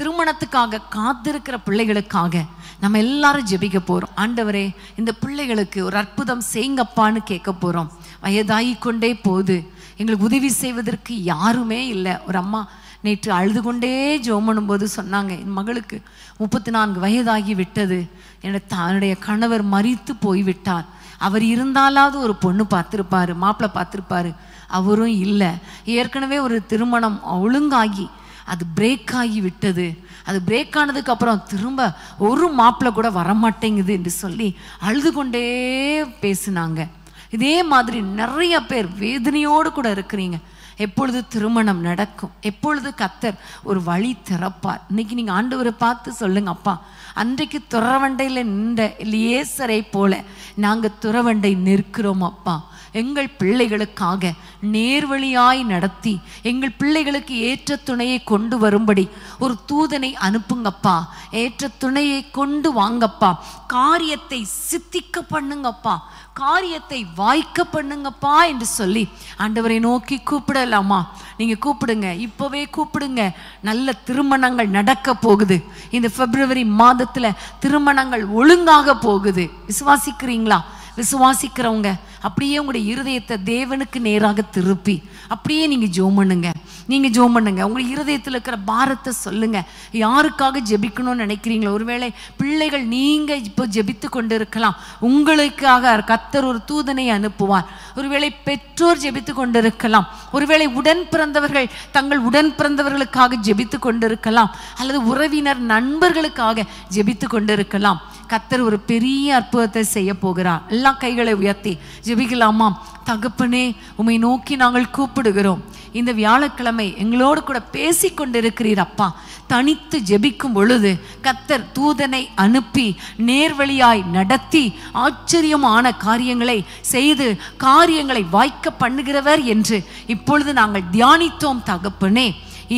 திருமணத்துக்காக காத்திருக்கிற பிள்ளைகளுக்காக நம்ம எல்லாரும் ஜெபிக்க போகிறோம் ஆண்டவரே இந்த பிள்ளைகளுக்கு ஒரு அற்புதம் செய்ங்கப்பான்னு கேட்க போகிறோம் வயதாகி கொண்டே போகுது எங்களுக்கு உதவி செய்வதற்கு யாருமே இல்லை ஒரு அம்மா நேற்று அழுது கொண்டே ஜோமனும் போது சொன்னாங்க என் மகளுக்கு முப்பத்தி நான்கு வயதாகி விட்டது என்னோட தன்னுடைய கணவர் மறித்து போய்விட்டார் அவர் இருந்தாலாவது ஒரு பொண்ணு பார்த்துருப்பாரு மாப்பிள்ளை பார்த்துருப்பாரு அவரும் இல்லை ஏற்கனவே ஒரு திருமணம் ஒழுங்காகி அது பிரேக் ஆகி விட்டது அது பிரேக் ஆனதுக்கு அப்புறம் திரும்ப ஒரு மாப்பிள்ளை கூட வரமாட்டேங்குது என்று சொல்லி அழுது கொண்டே பேசினாங்க இதே மாதிரி நிறைய பேர் வேதனையோடு கூட இருக்கிறீங்க எப்பொழுது திருமணம் நடக்கும் எப்பொழுது கத்தர் ஒரு வழி திறப்பார் இன்னைக்கு நீங்கள் ஆண்டவரை பார்த்து சொல்லுங்க அப்பா அன்றைக்கு துறவண்டையில் நின்ற லியேசரை போல நாங்கள் துறவண்டை நிற்கிறோம் அப்பா எங்கள் பிள்ளைகளுக்காக நேர்வழியாய் நடத்தி எங்கள் பிள்ளைகளுக்கு ஏற்ற துணையை கொண்டு வரும்படி ஒரு தூதனை அனுப்புங்கப்பா ஏற்ற துணையை கொண்டு வாங்கப்பா காரியத்தை சித்திக்க பண்ணுங்கப்பா காரியத்தை வாய்க்க பண்ணுங்கப்பா என்று சொல்லி ஆண்டவரை நோக்கி கூப்பிடலாமா நீங்கள் கூப்பிடுங்க இப்போவே கூப்பிடுங்க நல்ல திருமணங்கள் நடக்க போகுது இந்த பிப்ரவரி மாதத்தில் திருமணங்கள் ஒழுங்காக போகுது விசுவாசிக்கிறீங்களா விசுவாசிக்கிறவங்க அப்படியே உங்களுடைய இருதயத்தை தேவனுக்கு நேராக திருப்பி அப்படியே நீங்கள் ஜோம் பண்ணுங்க நீங்கள் ஜோம் பண்ணுங்க உங்கள் இருதயத்தில் இருக்கிற பாரத்தை சொல்லுங்க யாருக்காக ஜெபிக்கணும்னு நினைக்கிறீங்களோ ஒருவேளை பிள்ளைகள் நீங்கள் இப்போ ஜெபித்து கொண்டு இருக்கலாம் உங்களுக்காக கத்தர் ஒரு தூதனை அனுப்புவார் ஒருவேளை பெற்றோர் ஜெபித்து கொண்டு இருக்கலாம் ஒருவேளை உடன் பிறந்தவர்கள் தங்கள் உடன் பிறந்தவர்களுக்காக ஜெபித்து கொண்டு இருக்கலாம் அல்லது உறவினர் நண்பர்களுக்காக ஜெபித்து கொண்டு இருக்கலாம் கத்தர் ஒரு பெரிய அற்புதத்தை செய்ய போகிறார் எல்லா கைகளை உயர்த்தி ஜெபிக்கலாமா தகப்பனே உமை நோக்கி நாங்கள் கூப்பிடுகிறோம் இந்த வியாழக்கிழமை எங்களோடு கூட பேசி கொண்டிருக்கிறீர் அப்பா தனித்து ஜெபிக்கும் பொழுது கத்தர் தூதனை அனுப்பி நேர்வழியாய் நடத்தி ஆச்சரியமான காரியங்களை செய்து காரியங்களை வாய்க்க பண்ணுகிறவர் என்று இப்பொழுது நாங்கள் தியானித்தோம் தகப்பனே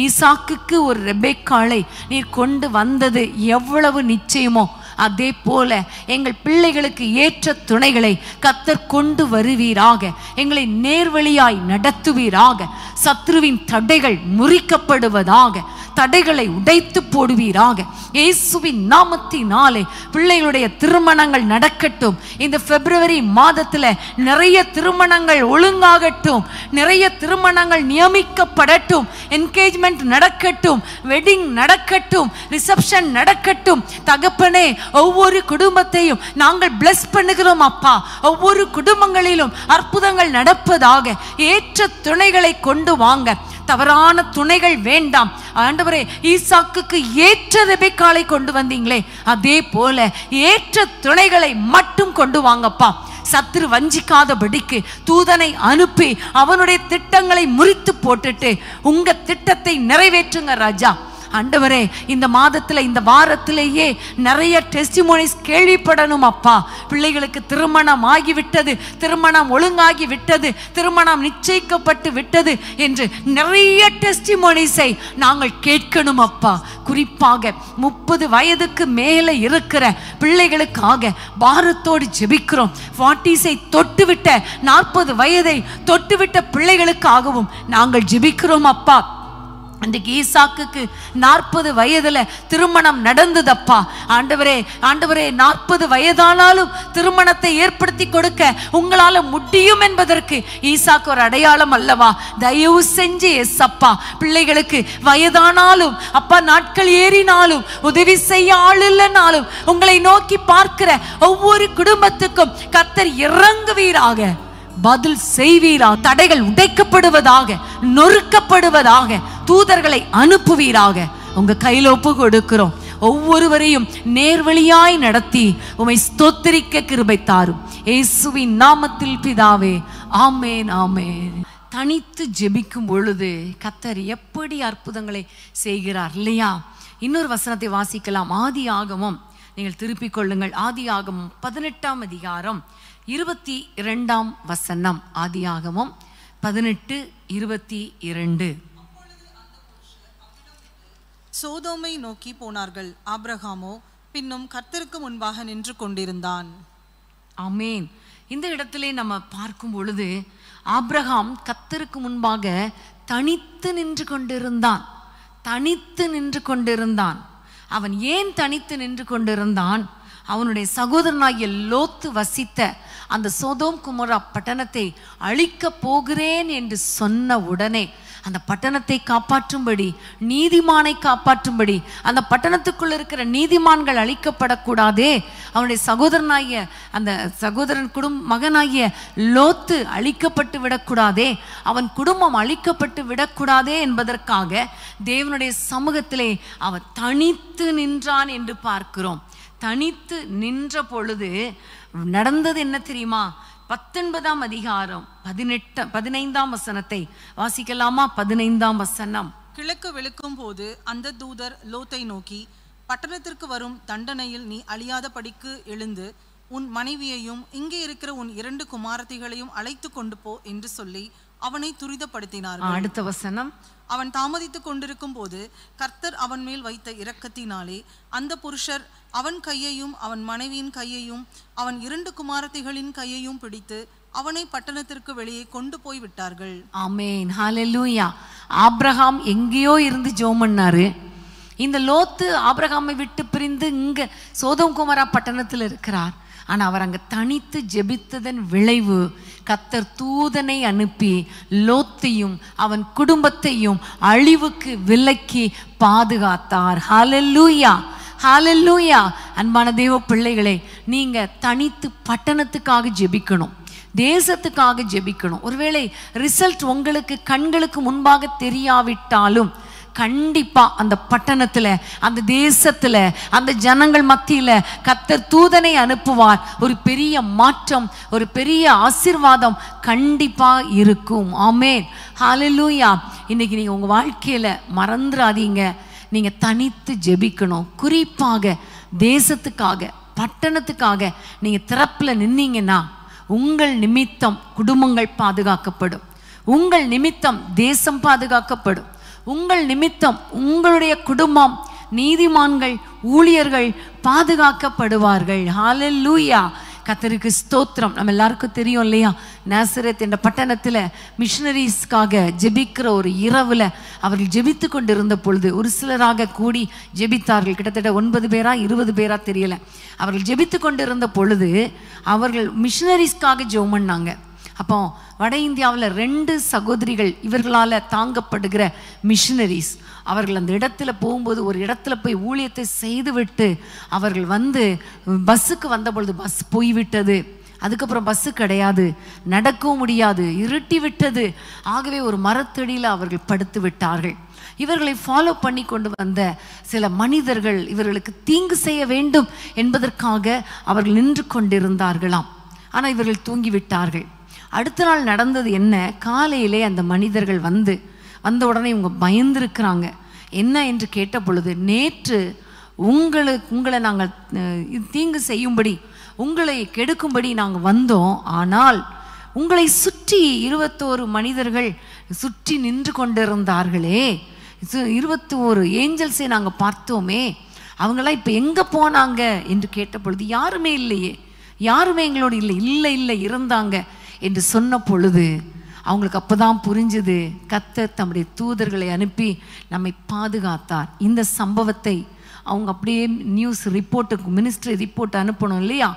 ஈசாக்குக்கு ஒரு ரெபேக்காலை நீர் கொண்டு வந்தது எவ்வளவு நிச்சயமோ அதே போல எங்கள் பிள்ளைகளுக்கு ஏற்ற துணைகளை கத்தர் கொண்டு வருவீராக எங்களை நேர்வழியாய் நடத்துவீராக சத்ருவின் தடைகள் முறிக்கப்படுவதாக தடைகளை உடைத்து போடுவீராக இயேசுவின் நாமத்தினாலே பிள்ளைகளுடைய திருமணங்கள் நடக்கட்டும் இந்த பிப்ரவரி மாதத்தில் நிறைய திருமணங்கள் ஒழுங்காகட்டும் நிறைய திருமணங்கள் நியமிக்கப்படட்டும் என்கேஜ்மெண்ட் நடக்கட்டும் வெட்டிங் நடக்கட்டும் ரிசப்ஷன் நடக்கட்டும் தகப்பனே ஒவ்வொரு குடும்பத்தையும் நாங்கள் பிளஸ் பண்ணுகிறோம் அப்பா ஒவ்வொரு குடும்பங்களிலும் அற்புதங்கள் நடப்பதாக ஏற்ற துணைகளை கொண்டு வாங்க தவறான துணைகள் வேண்டாம் ஆண்டவரே ஈசாக்கு ஏற்ற ரெபிக்காலை கொண்டு வந்தீங்களே அதே போல ஏற்ற துணைகளை மட்டும் கொண்டு வாங்கப்பா சத்துரு வஞ்சிக்காதபடிக்கு தூதனை அனுப்பி அவனுடைய திட்டங்களை முறித்து போட்டுட்டு உங்க திட்டத்தை நிறைவேற்றுங்க ராஜா ஆண்டவரே இந்த மாதத்தில் இந்த வாரத்திலேயே நிறைய டெஸ்டிமோனிஸ் கேள்விப்படணும் அப்பா பிள்ளைகளுக்கு திருமணம் ஆகிவிட்டது திருமணம் ஒழுங்காகி விட்டது திருமணம் நிச்சயிக்கப்பட்டு விட்டது என்று நிறைய டெஸ்டிமோனிஸை நாங்கள் கேட்கணும் அப்பா குறிப்பாக முப்பது வயதுக்கு மேலே இருக்கிற பிள்ளைகளுக்காக பாரத்தோடு ஜெபிக்கிறோம் ஃபார்ட்டிஸை தொட்டுவிட்ட நாற்பது வயதை தொட்டுவிட்ட பிள்ளைகளுக்காகவும் நாங்கள் ஜெபிக்கிறோம் அப்பா இன்றைக்கு ஈசாக்குக்கு நாற்பது வயதுல திருமணம் நடந்ததப்பா ஆண்டவரே ஆண்டவரே நாற்பது வயதானாலும் திருமணத்தை ஏற்படுத்தி கொடுக்க உங்களால முடியும் என்பதற்கு ஈசாக்கு ஒரு அடையாளம் அல்லவா தயவு செஞ்சு எஸ் அப்பா பிள்ளைகளுக்கு வயதானாலும் அப்பா நாட்கள் ஏறினாலும் உதவி செய்ய ஆள் இல்லைனாலும் உங்களை நோக்கி பார்க்கிற ஒவ்வொரு குடும்பத்துக்கும் கத்தர் இறங்குவீராக பதில் செய்வீராக தடைகள் உடைக்கப்படுவதாக நொறுக்கப்படுவதாக தூதர்களை அனுப்புவீராக உங்க கையில் ஒப்பு கொடுக்கிறோம் ஒவ்வொருவரையும் நேர்வழியாய் நடத்தி உமை ஸ்தோத்திரிக்க கிருபை தாரும் இயேசுவின் நாமத்தில் பிதாவே ஆமேன் ஆமேன் தனித்து ஜெபிக்கும் பொழுது கத்தர் எப்படி அற்புதங்களை செய்கிறார் இல்லையா இன்னொரு வசனத்தை வாசிக்கலாம் ஆதி ஆகமும் நீங்கள் திருப்பிக் கொள்ளுங்கள் ஆதி ஆகமும் பதினெட்டாம் அதிகாரம் இருபத்தி இரண்டாம் வசனம் ஆதியாகமும் பதினெட்டு இருபத்தி இரண்டு சோதோமை நோக்கி போனார்கள் ஆப்ரஹாமோ பின்னும் கர்த்தருக்கு முன்பாக நின்று கொண்டிருந்தான் அமேன் இந்த இடத்திலே நம்ம பார்க்கும் பொழுது ஆப்ரஹாம் கத்தருக்கு முன்பாக தனித்து நின்று கொண்டிருந்தான் தனித்து நின்று கொண்டிருந்தான் அவன் ஏன் தனித்து நின்று கொண்டிருந்தான் அவனுடைய சகோதரனாகிய லோத்து வசித்த அந்த சோதோம் குமரா பட்டணத்தை அழிக்க போகிறேன் என்று சொன்ன உடனே அந்த பட்டணத்தை காப்பாற்றும்படி நீதிமானை காப்பாற்றும்படி அந்த பட்டணத்துக்குள்ள இருக்கிற நீதிமான்கள் அழிக்கப்படக்கூடாதே அவனுடைய சகோதரனாகிய அந்த சகோதரன் குடும்ப மகனாகிய லோத்து அழிக்கப்பட்டு விடக்கூடாதே அவன் குடும்பம் அழிக்கப்பட்டு விடக்கூடாதே என்பதற்காக தேவனுடைய சமூகத்திலே அவன் தனித்து நின்றான் என்று பார்க்கிறோம் தனித்து நின்ற பொழுது நடந்தது என்ன தெரியுமா பத்தொன்பதாம் அதிகாரம் பதினெட்டு பதினைந்தாம் வசனத்தை வாசிக்கலாமா பதினைந்தாம் வசனம் கிழக்கு விழுக்கும் போது அந்த தூதர் லோத்தை நோக்கி பட்டணத்திற்கு வரும் தண்டனையில் நீ அழியாத படிக்கு எழுந்து உன் மனைவியையும் இங்கே இருக்கிற உன் இரண்டு குமாரத்திகளையும் அழைத்து கொண்டு போ என்று சொல்லி அவனை துரிதப்படுத்தினார் அடுத்த வசனம் அவன் தாமதித்து கொண்டிருக்கும் போது கர்த்தர் அவன் மேல் வைத்த இரக்கத்தினாலே அந்த புருஷர் அவன் கையையும் அவன் மனைவியின் கையையும் அவன் இரண்டு குமாரத்திகளின் கையையும் பிடித்து அவனை பட்டணத்திற்கு வெளியே கொண்டு போய் விட்டார்கள் ஆமேன் ஹalleluya ஆப்ரஹாம் எங்கேயோ இருந்து ஜோமன்னாரு இந்த லோத்து ஆப்ரஹாமை விட்டு பிரிந்து இங்க சோதம் குமாரா பட்டணத்தில் இருக்கிறார் ஆனால் அவர் அங்கே தனித்து ஜெபித்ததன் விளைவு கத்தர் தூதனை அனுப்பி லோத்தையும் அவன் குடும்பத்தையும் அழிவுக்கு விலக்கி பாதுகாத்தார் ஹாலல்லூயா ஹாலல்லூயா அன்பான தெய்வ பிள்ளைகளே நீங்கள் தனித்து பட்டணத்துக்காக ஜெபிக்கணும் தேசத்துக்காக ஜெபிக்கணும் ஒருவேளை ரிசல்ட் உங்களுக்கு கண்களுக்கு முன்பாக தெரியாவிட்டாலும் கண்டிப்பா அந்த பட்டணத்துல அந்த தேசத்துல அந்த ஜனங்கள் மத்தியில கத்தர் தூதனை அனுப்புவார் ஒரு பெரிய மாற்றம் ஒரு பெரிய ஆசிர்வாதம் கண்டிப்பா இருக்கும் ஆமேன் ஹாலலூயா இன்னைக்கு நீங்க உங்க வாழ்க்கையில மறந்துடாதீங்க நீங்க தனித்து ஜெபிக்கணும் குறிப்பாக தேசத்துக்காக பட்டணத்துக்காக நீங்க திறப்புல நின்னீங்கன்னா உங்கள் நிமித்தம் குடும்பங்கள் பாதுகாக்கப்படும் உங்கள் நிமித்தம் தேசம் பாதுகாக்கப்படும் உங்கள் நிமித்தம் உங்களுடைய குடும்பம் நீதிமான்கள் ஊழியர்கள் பாதுகாக்கப்படுவார்கள் ஹாலல் லூயா கத்தருக்கு ஸ்தோத்திரம் நம்ம எல்லாருக்கும் தெரியும் இல்லையா நேசரத் என்ற பட்டணத்தில் மிஷினரிஸ்க்காக ஜெபிக்கிற ஒரு இரவில் அவர்கள் ஜெபித்து கொண்டிருந்த பொழுது ஒரு சிலராக கூடி ஜெபித்தார்கள் கிட்டத்தட்ட ஒன்பது பேரா இருபது பேரா தெரியல அவர்கள் ஜெபித்து கொண்டிருந்த பொழுது அவர்கள் மிஷினரிஸ்க்காக ஜெபம் பண்ணாங்க அப்போ வட இந்தியாவில் ரெண்டு சகோதரிகள் இவர்களால் தாங்கப்படுகிற மிஷினரிஸ் அவர்கள் அந்த இடத்துல போகும்போது ஒரு இடத்துல போய் ஊழியத்தை செய்துவிட்டு அவர்கள் வந்து பஸ்ஸுக்கு வந்தபொழுது பஸ் போய்விட்டது அதுக்கப்புறம் பஸ்ஸு கிடையாது நடக்கவும் முடியாது இருட்டி விட்டது ஆகவே ஒரு மரத்தடியில் அவர்கள் படுத்து விட்டார்கள் இவர்களை ஃபாலோ பண்ணி கொண்டு வந்த சில மனிதர்கள் இவர்களுக்கு தீங்கு செய்ய வேண்டும் என்பதற்காக அவர்கள் நின்று கொண்டிருந்தார்களாம் ஆனால் இவர்கள் தூங்கிவிட்டார்கள் அடுத்த நாள் நடந்தது என்ன காலையிலே அந்த மனிதர்கள் வந்து வந்த உடனே இவங்க பயந்துருக்கிறாங்க என்ன என்று கேட்ட பொழுது நேற்று உங்களுக்கு உங்களை நாங்கள் தீங்கு செய்யும்படி உங்களை கெடுக்கும்படி நாங்கள் வந்தோம் ஆனால் உங்களை சுற்றி இருபத்தோரு மனிதர்கள் சுற்றி நின்று கொண்டிருந்தார்களே இருபத்தி ஒரு ஏஞ்சல்ஸை நாங்கள் பார்த்தோமே அவங்களாம் இப்போ எங்கே போனாங்க என்று கேட்ட பொழுது யாருமே இல்லையே யாருமே எங்களோடு இல்லை இல்லை இல்லை இருந்தாங்க என்று சொன்ன பொழுது அவங்களுக்கு அப்போ தான் புரிஞ்சுது கத்தர் தம்முடைய தூதர்களை அனுப்பி நம்மை பாதுகாத்தார் இந்த சம்பவத்தை அவங்க அப்படியே நியூஸ் ரிப்போர்ட்டுக்கு மினிஸ்ட்ரி ரிப்போர்ட் அனுப்பணும் இல்லையா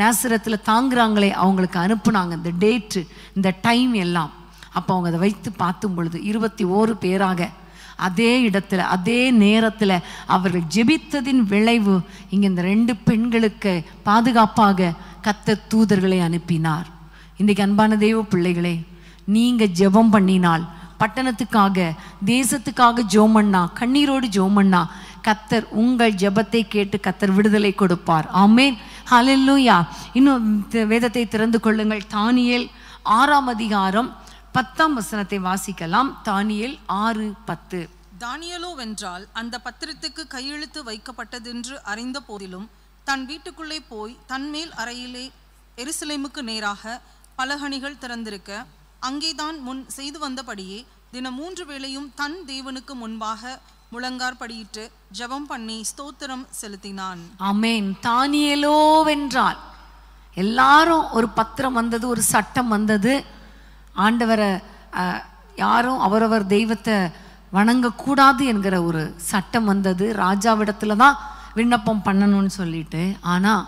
நேசரத்தில் தாங்குறாங்களே அவங்களுக்கு அனுப்புனாங்க இந்த டேட்டு இந்த டைம் எல்லாம் அப்போ அவங்க அதை வைத்து பார்த்தும் பொழுது இருபத்தி ஓரு பேராக அதே இடத்துல அதே நேரத்தில் அவர்கள் ஜெபித்ததின் விளைவு இங்கே இந்த ரெண்டு பெண்களுக்கு பாதுகாப்பாக கத்த தூதர்களை அனுப்பினார் இன்றைக்கு அன்பான தெய்வ பிள்ளைகளே நீங்கள் ஜெபம் பண்ணினால் பட்டணத்துக்காக தேசத்துக்காக ஜோமண்ணா கண்ணீரோடு ஜோமண்ணா கத்தர் உங்கள் ஜெபத்தை கேட்டு கத்தர் விடுதலை கொடுப்பார் ஆமேன் ஹலெல்லூயா இன்னும் வேதத்தை திறந்து கொள்ளுங்கள் தானியல் ஆறாம் அதிகாரம் பத்தாம் வசனத்தை வாசிக்கலாம் தானியல் ஆறு பத்து தானியலோ வென்றால் அந்த பத்திரத்துக்கு கையெழுத்து வைக்கப்பட்டதென்று அறிந்த போதிலும் தன் வீட்டுக்குள்ளே போய் தன்மேல் அறையிலே எருசலேமுக்கு நேராக பலகணிகள் திறந்திருக்க அங்கேதான் முன் செய்து வந்தபடியே தின மூன்று வேளையும் தன் தேவனுக்கு முன்பாக முழங்கார் படியிட்டு ஜபம் பண்ணி ஸ்தோத்திரம் செலுத்தினான் அமேன் தானியலோ வென்றால் எல்லாரும் ஒரு பத்திரம் வந்தது ஒரு சட்டம் வந்தது ஆண்டவரை யாரும் அவரவர் தெய்வத்தை வணங்கக்கூடாது என்கிற ஒரு சட்டம் வந்தது ராஜாவிடத்துல தான் விண்ணப்பம் பண்ணணும்னு சொல்லிட்டு ஆனால்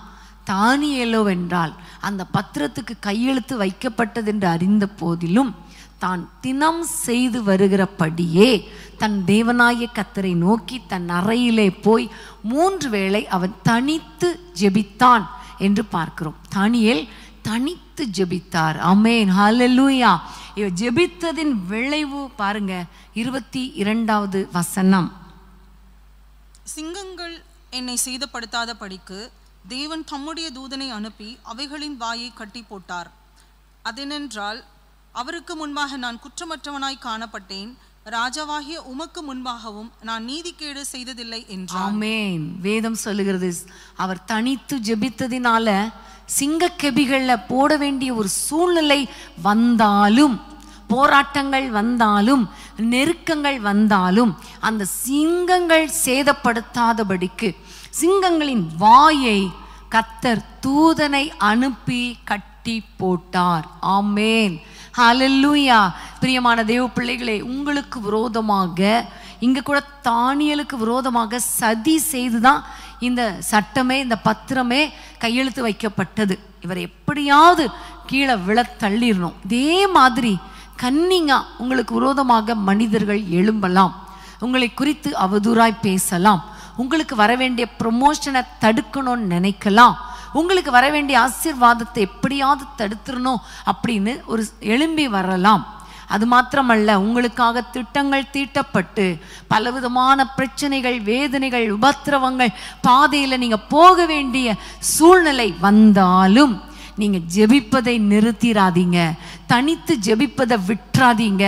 தானியலோ என்றால் அந்த பத்திரத்துக்கு கையெழுத்து வைக்கப்பட்டது என்று அறிந்த போதிலும் தான் தினம் செய்து வருகிறபடியே தன் தேவனாய கத்தரை நோக்கி தன் அறையிலே போய் மூன்று வேளை அவன் தனித்து ஜெபித்தான் என்று பார்க்கிறோம் தானியல் தனித்து ஜெபித்தார் அமேன் ஹலலூயா இவ ஜெபித்ததின் விளைவு பாருங்க இருபத்தி இரண்டாவது வசனம் சிங்கங்கள் என்னை செய்தப்படுத்தாத படிக்கு தேவன் தம்முடைய தூதனை அனுப்பி அவைகளின் வாயை கட்டி போட்டார் அதனென்றால் அவருக்கு முன்பாக நான் குற்றமற்றவனாய் காணப்பட்டேன் ராஜாவாகிய உமக்கு முன்பாகவும் நான் நீதிக்கேடு செய்ததில்லை என்றாமேன் வேதம் சொல்லுகிறது அவர் தனித்து ஜெபித்ததினால கெபிகள்ல போட வேண்டிய ஒரு சூழ்நிலை வந்தாலும் போராட்டங்கள் வந்தாலும் நெருக்கங்கள் வந்தாலும் அந்த சிங்கங்கள் சேதப்படுத்தாதபடிக்கு சிங்கங்களின் வாயை கத்தர் தூதனை அனுப்பி கட்டி போட்டார் ஆமேன் ஹலல்லூயா பிரியமான தேவ பிள்ளைகளே உங்களுக்கு விரோதமாக இங்க கூட தானியலுக்கு விரோதமாக சதி செய்துதான் இந்த சட்டமே இந்த பத்திரமே கையெழுத்து வைக்கப்பட்டது இவர் எப்படியாவது கீழே விழ தள்ளிடணும் இதே மாதிரி கன்னிங்கா உங்களுக்கு விரோதமாக மனிதர்கள் எழும்பலாம் உங்களை குறித்து அவதூறாய் பேசலாம் உங்களுக்கு வர வேண்டிய ப்ரொமோஷனை தடுக்கணும்னு நினைக்கலாம் உங்களுக்கு வர வேண்டிய ஆசீர்வாதத்தை எப்படியாவது தடுத்துடணும் அப்படின்னு ஒரு எழும்பி வரலாம் அது மாத்திரமல்ல உங்களுக்காக திட்டங்கள் தீட்டப்பட்டு பலவிதமான பிரச்சனைகள் வேதனைகள் உபத்திரவங்கள் பாதையில் நீங்கள் போக வேண்டிய சூழ்நிலை வந்தாலும் நீங்கள் ஜெபிப்பதை நிறுத்திடாதீங்க தனித்து ஜெபிப்பதை விட்டுறாதீங்க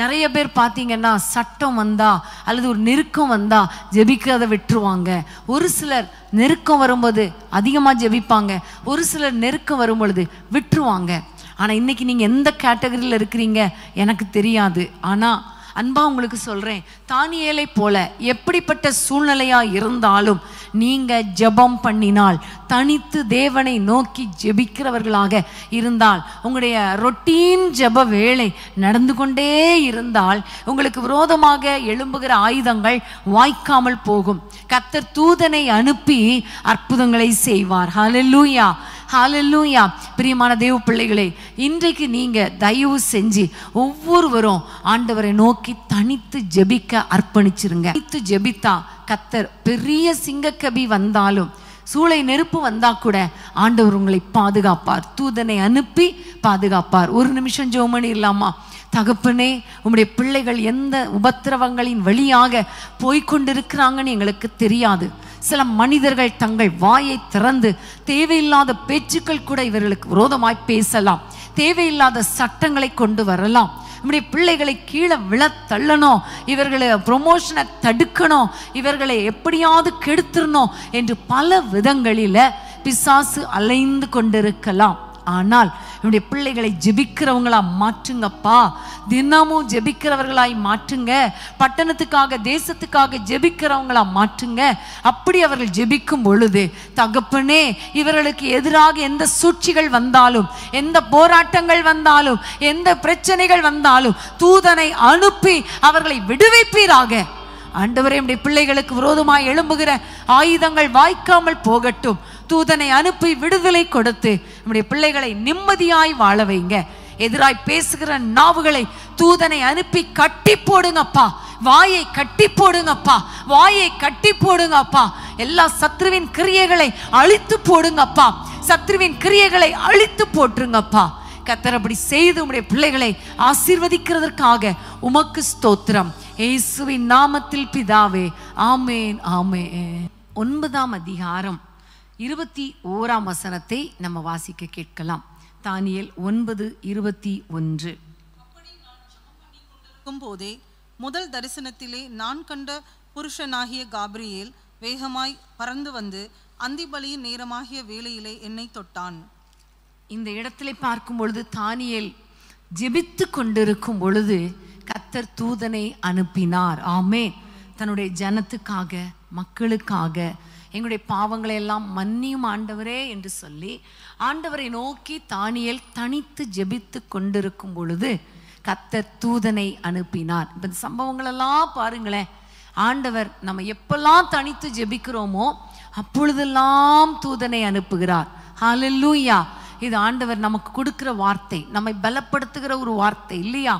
நிறைய பேர் பார்த்தீங்கன்னா சட்டம் வந்தா அல்லது ஒரு நெருக்கம் வந்தா ஜெபிக்கிறத விட்டுருவாங்க ஒரு சிலர் நெருக்கம் வரும்போது அதிகமாக ஜெபிப்பாங்க ஒரு சிலர் நெருக்கம் வரும் பொழுது விட்டுருவாங்க ஆனால் இன்னைக்கு நீங்கள் எந்த கேட்டகரியில் இருக்கிறீங்க எனக்கு தெரியாது ஆனால் அன்பாக உங்களுக்கு சொல்றேன் தானியேலை போல எப்படிப்பட்ட சூழ்நிலையா இருந்தாலும் நீங்க ஜெபம் பண்ணினால் தனித்து தேவனை நோக்கி ஜெபிக்கிறவர்களாக இருந்தால் உங்களுடைய ரொட்டீன் ஜெப வேலை நடந்து கொண்டே இருந்தால் உங்களுக்கு விரோதமாக எழும்புகிற ஆயுதங்கள் வாய்க்காமல் போகும் கத்தர் தூதனை அனுப்பி அற்புதங்களை செய்வார் ஹலலூயா ஹாலெல்லூயா பிரியமான தெய்வ பிள்ளைகளே இன்றைக்கு நீங்கள் தயவு செஞ்சு ஒவ்வொருவரும் ஆண்டவரை நோக்கி தனித்து ஜெபிக்க அர்ப்பணிச்சிருங்க தனித்து ஜெபித்தா கத்தர் பெரிய சிங்கக்கபி வந்தாலும் சூளை நெருப்பு வந்தா கூட ஆண்டவர் உங்களை பாதுகாப்பார் தூதனை அனுப்பி பாதுகாப்பார் ஒரு நிமிஷம் ஜோமணி இல்லாமா தகப்பனே உம்முடைய பிள்ளைகள் எந்த உபத்திரவங்களின் வழியாக போய்கொண்டிருக்கிறாங்கன்னு எங்களுக்கு தெரியாது சில மனிதர்கள் தங்கள் வாயை திறந்து தேவையில்லாத பேச்சுக்கள் கூட இவர்களுக்கு விரோதமாய் பேசலாம் தேவையில்லாத சட்டங்களை கொண்டு வரலாம் நம்முடைய பிள்ளைகளை கீழே விழ தள்ளணும் இவர்களை ப்ரொமோஷனை தடுக்கணும் இவர்களை எப்படியாவது கெடுத்துடணும் என்று பல விதங்களில் பிசாசு அலைந்து கொண்டிருக்கலாம் ஆனால் என்னுடைய பிள்ளைகளை ஜெபிக்கிறவங்களா மாற்றுங்கப்பா தினமும் ஜெபிக்கிறவர்களாய் மாற்றுங்க பட்டணத்துக்காக தேசத்துக்காக ஜெபிக்கிறவங்களா மாற்றுங்க அப்படி அவர்கள் ஜெபிக்கும் பொழுது தகப்பனே இவர்களுக்கு எதிராக எந்த சூழ்ச்சிகள் வந்தாலும் எந்த போராட்டங்கள் வந்தாலும் எந்த பிரச்சனைகள் வந்தாலும் தூதனை அனுப்பி அவர்களை விடுவிப்பீராக ஆண்டவரே என்னுடைய பிள்ளைகளுக்கு விரோதமாய் எழும்புகிற ஆயுதங்கள் வாய்க்காமல் போகட்டும் தூதனை அனுப்பி விடுதலை கொடுத்து நம்முடைய பிள்ளைகளை நிம்மதியாய் வாழ வைங்க எதிராய் பேசுகிற நாவுகளை தூதனை அனுப்பி கட்டி போடுங்கப்பா வாயை கட்டி போடுங்கப்பா வாயை கட்டி போடுங்கப்பா எல்லா சத்ருவின் கிரியைகளை அழித்து போடுங்கப்பா சத்ருவின் கிரியைகளை அழித்து போட்டுருங்கப்பா கத்தர் அப்படி செய்து உடைய பிள்ளைகளை ஆசீர்வதிக்கிறதற்காக உமக்கு ஸ்தோத்திரம் இயேசுவின் நாமத்தில் பிதாவே ஆமேன் ஆமே ஒன்பதாம் அதிகாரம் இருபத்தி ஓராம் வசனத்தை நம்ம வாசிக்க கேட்கலாம் தானியல் ஒன்பது இருபத்தி ஒன்று போதே முதல் தரிசனத்திலே நான் கண்ட புருஷனாகிய காப்ரியேல் வேகமாய் பறந்து வந்து அந்திபலியின் நேரமாகிய வேலையிலே என்னை தொட்டான் இந்த இடத்துல பார்க்கும் பொழுது தானியல் ஜெபித்து கொண்டிருக்கும் பொழுது கத்தர் தூதனை அனுப்பினார் ஆமே தன்னுடைய ஜனத்துக்காக மக்களுக்காக எங்களுடைய பாவங்களை எல்லாம் மன்னியும் ஆண்டவரே என்று சொல்லி ஆண்டவரை நோக்கி தானியல் தனித்து ஜெபித்து கொண்டிருக்கும் பொழுது கத்த தூதனை அனுப்பினார் இப்போ இந்த சம்பவங்களெல்லாம் பாருங்களேன் ஆண்டவர் நம்ம எப்பெல்லாம் தனித்து ஜெபிக்கிறோமோ அப்பொழுதெல்லாம் தூதனை அனுப்புகிறார் ஹாலில்லூயா இது ஆண்டவர் நமக்கு கொடுக்குற வார்த்தை நம்மை பலப்படுத்துகிற ஒரு வார்த்தை இல்லையா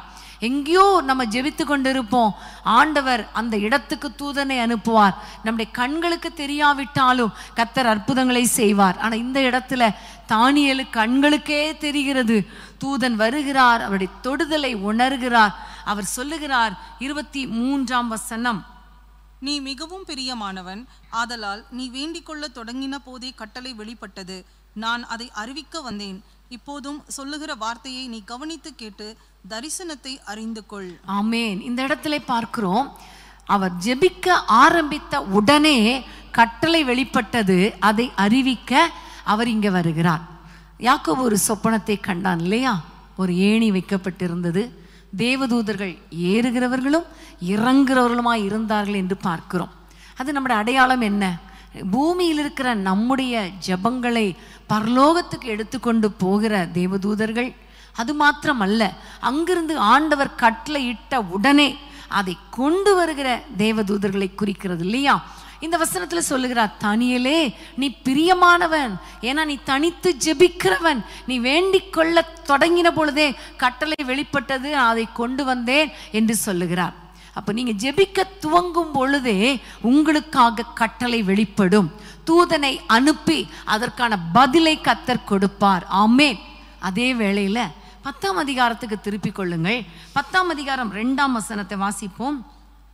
எங்கேயோ நம்ம ஜெபித்து கொண்டிருப்போம் ஆண்டவர் அந்த இடத்துக்கு தூதனை அனுப்புவார் நம்முடைய கண்களுக்கு தெரியாவிட்டாலும் கத்தர் அற்புதங்களை செய்வார் ஆனால் இந்த இடத்துல தானியலு கண்களுக்கே தெரிகிறது தூதன் வருகிறார் அவருடைய தொடுதலை உணர்கிறார் அவர் சொல்லுகிறார் இருபத்தி மூன்றாம் வசனம் நீ மிகவும் பிரியமானவன் ஆதலால் நீ வேண்டிக் கொள்ள தொடங்கின போதே கட்டளை வெளிப்பட்டது நான் அதை அறிவிக்க வந்தேன் இப்போதும் சொல்லுகிற வார்த்தையை நீ கவனித்து கேட்டு தரிசனத்தை அறிந்து கொள் ஆமேன் இந்த இடத்துல பார்க்கிறோம் அவர் ஜெபிக்க ஆரம்பித்த உடனே கட்டளை வெளிப்பட்டது அதை அறிவிக்க அவர் இங்கே வருகிறார் யாக்கோ ஒரு சொப்பனத்தை கண்டான் இல்லையா ஒரு ஏணி வைக்கப்பட்டிருந்தது தேவதூதர்கள் ஏறுகிறவர்களும் இறங்குறவர்களுமாய் இருந்தார்கள் என்று பார்க்கிறோம் அது நம்முடைய அடையாளம் என்ன பூமியில் இருக்கிற நம்முடைய ஜபங்களை பரலோகத்துக்கு எடுத்துக்கொண்டு போகிற தேவதூதர்கள் அது மாத்திரம் அல்ல அங்கிருந்து ஆண்டவர் கட்டளை இட்ட உடனே அதை கொண்டு வருகிற தேவதூதர்களை குறிக்கிறது இல்லையா இந்த வசனத்துல சொல்லுகிறார் தனியலே நீ பிரியமானவன் ஏன்னா நீ தனித்து ஜெபிக்கிறவன் நீ வேண்டிக் கொள்ள தொடங்கின பொழுதே கட்டளை வெளிப்பட்டது அதை கொண்டு வந்தேன் என்று சொல்லுகிறார் அப்போ நீங்கள் ஜெபிக்க துவங்கும் பொழுதே உங்களுக்காக கட்டளை வெளிப்படும் தூதனை அனுப்பி அதற்கான பதிலை கத்தர் கொடுப்பார் ஆமே அதே வேளையில் பத்தாம் அதிகாரத்துக்கு திருப்பிக் கொள்ளுங்கள் பத்தாம் அதிகாரம் ரெண்டாம் வசனத்தை வாசிப்போம்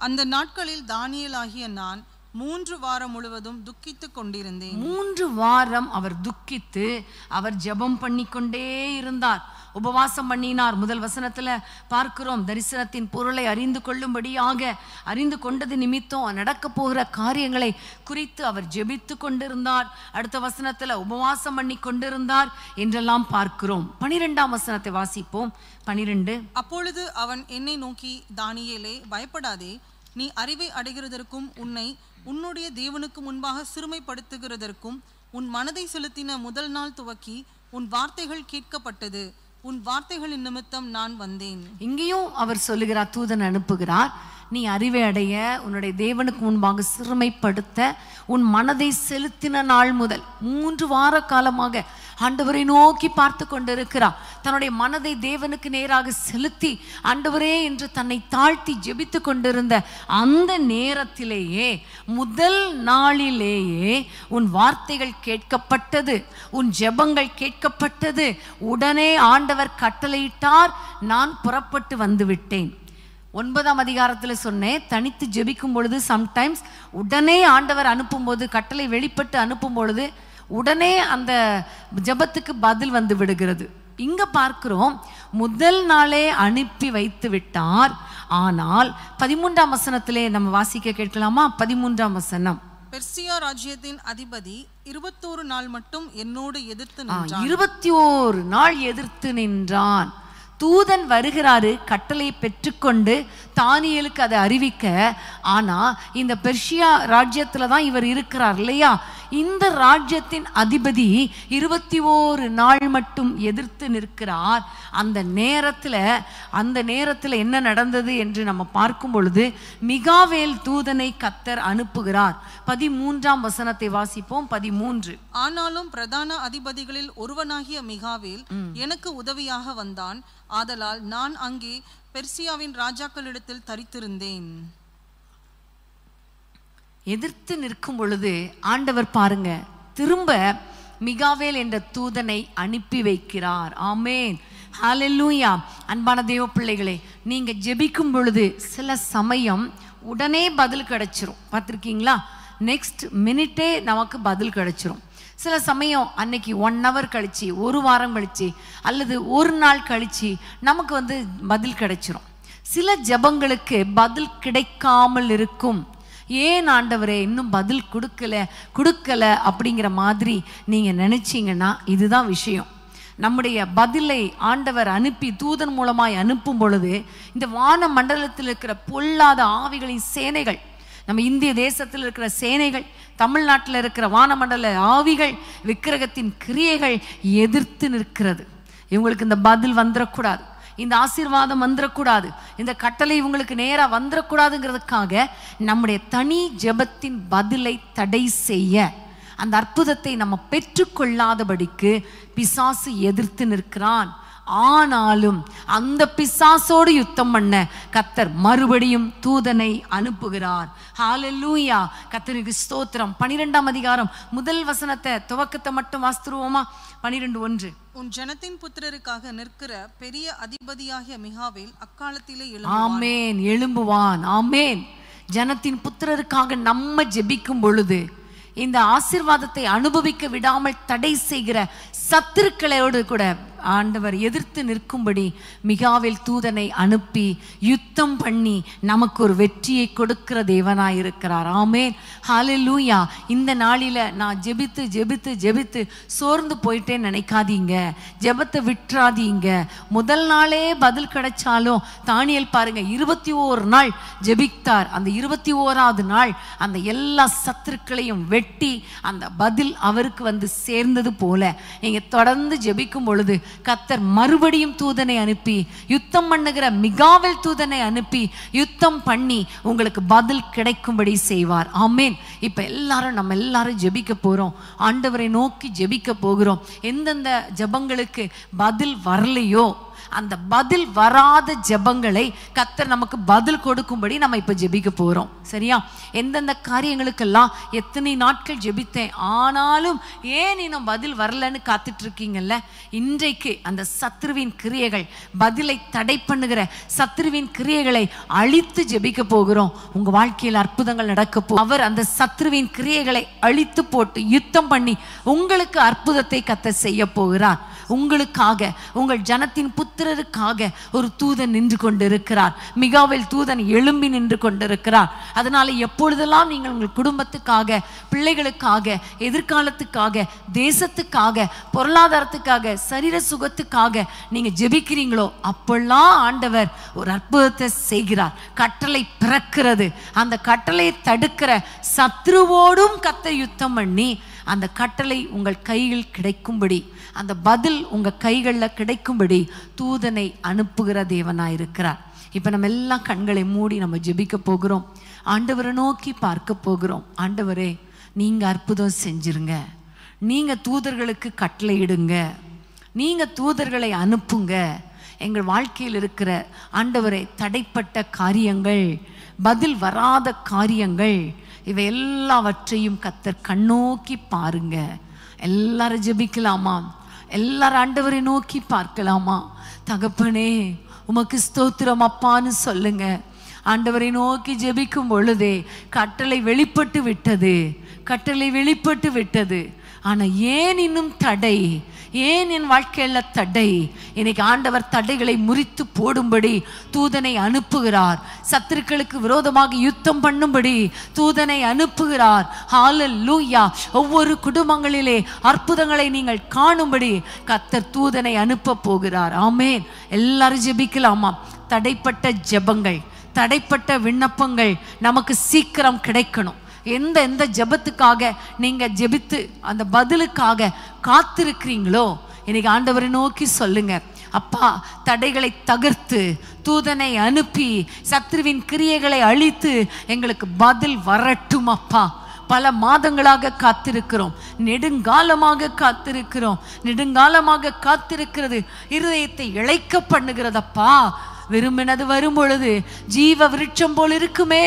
அந்த நாட்களில் தானியல் ஆகிய நான் மூன்று வாரம் முழுவதும் துக்கித்து கொண்டிருந்தேன் மூன்று வாரம் அவர் துக்கித்து அவர் ஜெபம் பண்ணிக்கொண்டே இருந்தார் உபவாசம் பண்ணினார் முதல் வசனத்தில் பார்க்கிறோம் தரிசனத்தின் பொருளை அறிந்து கொள்ளும்படியாக அறிந்து கொண்டது நிமித்தம் நடக்க போகிற காரியங்களை குறித்து அவர் ஜெபித்து கொண்டிருந்தார் அடுத்த வசனத்தில் உபவாசம் பண்ணி கொண்டிருந்தார் என்றெல்லாம் பார்க்கிறோம் பனிரெண்டாம் வசனத்தை வாசிப்போம் பனிரெண்டு அப்பொழுது அவன் என்னை நோக்கி தானியலே பயப்படாதே நீ அறிவை அடைகிறதற்கும் உன்னை உன்னுடைய தேவனுக்கு முன்பாக சிறுமைப்படுத்துகிறதற்கும் உன் மனதை செலுத்தின முதல் நாள் துவக்கி உன் வார்த்தைகள் கேட்கப்பட்டது உன் வார்த்தைகளின் நிமித்தம் நான் வந்தேன் இங்கேயும் அவர் சொல்லுகிறார் தூதன் அனுப்புகிறார் நீ அறிவை அடைய உன்னுடைய தேவனுக்கு முன்பாக சிறுமைப்படுத்த உன் மனதை செலுத்தின நாள் முதல் மூன்று வார காலமாக ஆண்டவரை நோக்கி பார்த்து கொண்டிருக்கிறார் தன்னுடைய மனதை தேவனுக்கு நேராக செலுத்தி ஆண்டவரே என்று தன்னை தாழ்த்தி ஜெபித்து கொண்டிருந்த அந்த நேரத்திலேயே முதல் நாளிலேயே உன் வார்த்தைகள் கேட்கப்பட்டது உன் ஜெபங்கள் கேட்கப்பட்டது உடனே ஆண்டவர் கட்டளையிட்டார் நான் புறப்பட்டு வந்துவிட்டேன் ஒன்பதாம் அதிகாரத்தில் சொன்னேன் தனித்து ஜெபிக்கும் பொழுது சம்டைம்ஸ் உடனே ஆண்டவர் அனுப்பும்போது கட்டளை வெளிப்பட்டு அனுப்பும் பொழுது உடனே அந்த ஜபத்துக்கு பதில் வந்து விடுகிறது இங்க பார்க்கிறோம் முதல் நாளே அனுப்பி வைத்து விட்டார் ஆனால் பதிமூன்றாம் வசனத்திலே நம்ம வாசிக்க கேட்கலாமா பதிமூன்றாம் வசனம் பெர்சியா ராஜ்யத்தின் அதிபதி இருபத்தோரு நாள் மட்டும் என்னோடு எதிர்த்து இருபத்தி ஓரு நாள் எதிர்த்து நின்றான் தூதன் வருகிறாரு கட்டளை பெற்றுக்கொண்டு தானியலுக்கு அதை அறிவிக்க ஆனால் இந்த பெர்ஷியா ராஜ்யத்தில் தான் இவர் இருக்கிறார் இல்லையா இந்த ராஜ்யத்தின் அதிபதி இருபத்தி ஓரு நாள் மட்டும் எதிர்த்து நிற்கிறார் அந்த நேரத்தில் அந்த நேரத்தில் என்ன நடந்தது என்று நம்ம பார்க்கும் பொழுது மிகாவேல் தூதனை கத்தர் அனுப்புகிறார் பதிமூன்றாம் வசனத்தை வாசிப்போம் பதிமூன்று ஆனாலும் பிரதான அதிபதிகளில் ஒருவனாகிய மிகாவேல் எனக்கு உதவியாக வந்தான் ஆதலால் நான் அங்கே பெர்சியாவின் ராஜாக்களிடத்தில் தரித்திருந்தேன் எதிர்த்து நிற்கும் பொழுது ஆண்டவர் பாருங்க திரும்ப மிகாவேல் என்ற தூதனை அனுப்பி வைக்கிறார் ஆமேன் ஹாலெல்லூயா அன்பான தேவ பிள்ளைகளே நீங்கள் ஜெபிக்கும் பொழுது சில சமயம் உடனே பதில் கிடச்சிரும் பார்த்துருக்கீங்களா நெக்ஸ்ட் மினிட்டே நமக்கு பதில் கிடச்சிரும் சில சமயம் அன்னைக்கு ஒன் ஹவர் கழித்து ஒரு வாரம் கழித்து அல்லது ஒரு நாள் கழித்து நமக்கு வந்து பதில் கிடைச்சிரும் சில ஜபங்களுக்கு பதில் கிடைக்காமல் இருக்கும் ஏன் ஆண்டவரே இன்னும் பதில் கொடுக்கல கொடுக்கல அப்படிங்கிற மாதிரி நீங்கள் நினச்சிங்கன்னா இதுதான் விஷயம் நம்முடைய பதிலை ஆண்டவர் அனுப்பி தூதன் மூலமாய் அனுப்பும் பொழுது இந்த வான மண்டலத்தில் இருக்கிற பொல்லாத ஆவிகளின் சேனைகள் நம்ம இந்திய தேசத்தில் இருக்கிற சேனைகள் தமிழ்நாட்டில் இருக்கிற வானமண்டல ஆவிகள் விக்கிரகத்தின் கிரியைகள் எதிர்த்து நிற்கிறது இவங்களுக்கு இந்த பதில் வந்துடக்கூடாது இந்த ஆசீர்வாதம் வந்துடக்கூடாது இந்த கட்டளை இவங்களுக்கு நேராக வந்துடக்கூடாதுங்கிறதுக்காக நம்முடைய தனி ஜெபத்தின் பதிலை தடை செய்ய அந்த அற்புதத்தை நம்ம பெற்றுக்கொள்ளாதபடிக்கு பிசாசு எதிர்த்து நிற்கிறான் ஆனாலும் அந்த பிசாசோடு யுத்தம் பண்ண கத்தர் மறுபடியும் தூதனை அனுப்புகிறார் ஹாலெல்லூயா கத்தருக்கு ஸ்தோத்திரம் பனிரெண்டாம் அதிகாரம் முதல் வசனத்தை துவக்கத்தை மட்டும் வாஸ்துருவோமா பனிரெண்டு ஒன்று உன் ஜனத்தின் புத்திரருக்காக நிற்கிற பெரிய அதிபதியாகிய மிகாவில் அக்காலத்திலே ஆமேன் எழும்புவான் ஆமேன் ஜனத்தின் புத்திரருக்காக நம்ம ஜெபிக்கும் பொழுது இந்த ஆசிர்வாதத்தை அனுபவிக்க விடாமல் தடை செய்கிற சத்துருக்களோடு கூட ஆண்டவர் எதிர்த்து நிற்கும்படி மிகாவில் தூதனை அனுப்பி யுத்தம் பண்ணி நமக்கு ஒரு வெற்றியை கொடுக்கிற இருக்கிறார் ஆமே ஹாலூயா இந்த நாளில் நான் ஜெபித்து ஜெபித்து ஜெபித்து சோர்ந்து போயிட்டே நினைக்காதீங்க ஜெபத்தை விட்டுறாதீங்க முதல் நாளே பதில் கிடைச்சாலும் தானியல் பாருங்க இருபத்தி ஓரு நாள் ஜெபித்தார் அந்த இருபத்தி ஓராவது நாள் அந்த எல்லா சத்துருக்களையும் வெட்டி அந்த பதில் அவருக்கு வந்து சேர்ந்தது போல நீங்கள் தொடர்ந்து ஜெபிக்கும் பொழுது கத்தர் மறுபடியும் தூதனை அனுப்பி யுத்தம் பண்ணுகிற மிகாவில் தூதனை அனுப்பி யுத்தம் பண்ணி உங்களுக்கு பதில் கிடைக்கும்படி செய்வார் ஆமேன் இப்போ எல்லாரும் நம்ம எல்லாரும் ஜெபிக்க போகிறோம் ஆண்டவரை நோக்கி ஜெபிக்க போகிறோம் எந்தெந்த ஜபங்களுக்கு பதில் வரலையோ அந்த பதில் வராத ஜெபங்களை கத்தர் நமக்கு பதில் கொடுக்கும்படி நம்ம இப்ப ஜெபிக்க போறோம் சரியா எந்தெந்த காரியங்களுக்கெல்லாம் எத்தனை நாட்கள் ஜெபித்தேன் ஆனாலும் ஏன் இன்னும் பதில் வரலன்னு காத்துட்டு இருக்கீங்கல்ல இன்றைக்கு அந்த சத்ருவின் கிரியைகள் பதிலை தடை பண்ணுகிற சத்ருவின் கிரியைகளை அழித்து ஜெபிக்க போகிறோம் உங்க வாழ்க்கையில் அற்புதங்கள் நடக்க போ அவர் அந்த சத்ருவின் கிரியைகளை அழித்து போட்டு யுத்தம் பண்ணி உங்களுக்கு அற்புதத்தை கத்த செய்ய போகிறார் உங்களுக்காக உங்கள் ஜனத்தின் புத்த புத்திரருக்காக ஒரு தூதன் நின்று கொண்டிருக்கிறார் மிகாவில் தூதன் எழும்பி நின்று கொண்டிருக்கிறார் அதனால எப்பொழுதெல்லாம் நீங்கள் உங்கள் குடும்பத்துக்காக பிள்ளைகளுக்காக எதிர்காலத்துக்காக தேசத்துக்காக பொருளாதாரத்துக்காக சரீர சுகத்துக்காக நீங்க ஜெபிக்கிறீங்களோ அப்பெல்லாம் ஆண்டவர் ஒரு அற்புதத்தை செய்கிறார் கட்டளை பிறக்கிறது அந்த கட்டளையை தடுக்கிற சத்ருவோடும் கத்த யுத்தம் பண்ணி அந்த கட்டளை உங்கள் கையில் கிடைக்கும்படி அந்த பதில் உங்கள் கைகளில் கிடைக்கும்படி தூதனை அனுப்புகிற தேவனாக இருக்கிறார் இப்போ நம்ம எல்லாம் கண்களை மூடி நம்ம ஜெபிக்க போகிறோம் ஆண்டவரை நோக்கி பார்க்க போகிறோம் ஆண்டவரே நீங்கள் அற்புதம் செஞ்சிருங்க நீங்கள் தூதர்களுக்கு கட்டளையிடுங்க நீங்கள் தூதர்களை அனுப்புங்க எங்கள் வாழ்க்கையில் இருக்கிற ஆண்டவரை தடைப்பட்ட காரியங்கள் பதில் வராத காரியங்கள் இவை எல்லாவற்றையும் கத்தர் கண்ணோக்கி பாருங்க எல்லாரும் ஜெபிக்கலாமா எல்லாரும் ஆண்டவரை நோக்கி பார்க்கலாமா தகப்பனே உமக்கு ஸ்தோத்திரம் அப்பான்னு சொல்லுங்க ஆண்டவரை நோக்கி ஜெபிக்கும் பொழுதே கட்டளை வெளிப்பட்டு விட்டது கட்டளை வெளிப்பட்டு விட்டது ஆனால் ஏன் இன்னும் தடை ஏன் என் வாழ்க்கையில் தடை இன்னைக்கு ஆண்டவர் தடைகளை முறித்து போடும்படி தூதனை அனுப்புகிறார் சத்துருக்களுக்கு விரோதமாக யுத்தம் பண்ணும்படி தூதனை அனுப்புகிறார் ஹாலல் லூயா ஒவ்வொரு குடும்பங்களிலே அற்புதங்களை நீங்கள் காணும்படி கத்தர் தூதனை அனுப்ப போகிறார் ஆமேன் எல்லாரும் ஜெபிக்கலாமா தடைப்பட்ட ஜெபங்கள் தடைப்பட்ட விண்ணப்பங்கள் நமக்கு சீக்கிரம் கிடைக்கணும் எந்த எந்த ஜபத்துக்காக நீங்க ஜெபித்து அந்த பதிலுக்காக காத்திருக்கிறீங்களோ இன்னைக்கு ஆண்டவரை நோக்கி சொல்லுங்க அப்பா தடைகளை தகர்த்து தூதனை அனுப்பி சத்ருவின் கிரியைகளை அழித்து எங்களுக்கு பதில் வரட்டும் அப்பா பல மாதங்களாக காத்திருக்கிறோம் நெடுங்காலமாக காத்திருக்கிறோம் நெடுங்காலமாக காத்திருக்கிறது இருதயத்தை இழைக்க பண்ணுகிறதப்பா விரும்பினது வரும் பொழுது ஜீவ விருட்சம் போல் இருக்குமே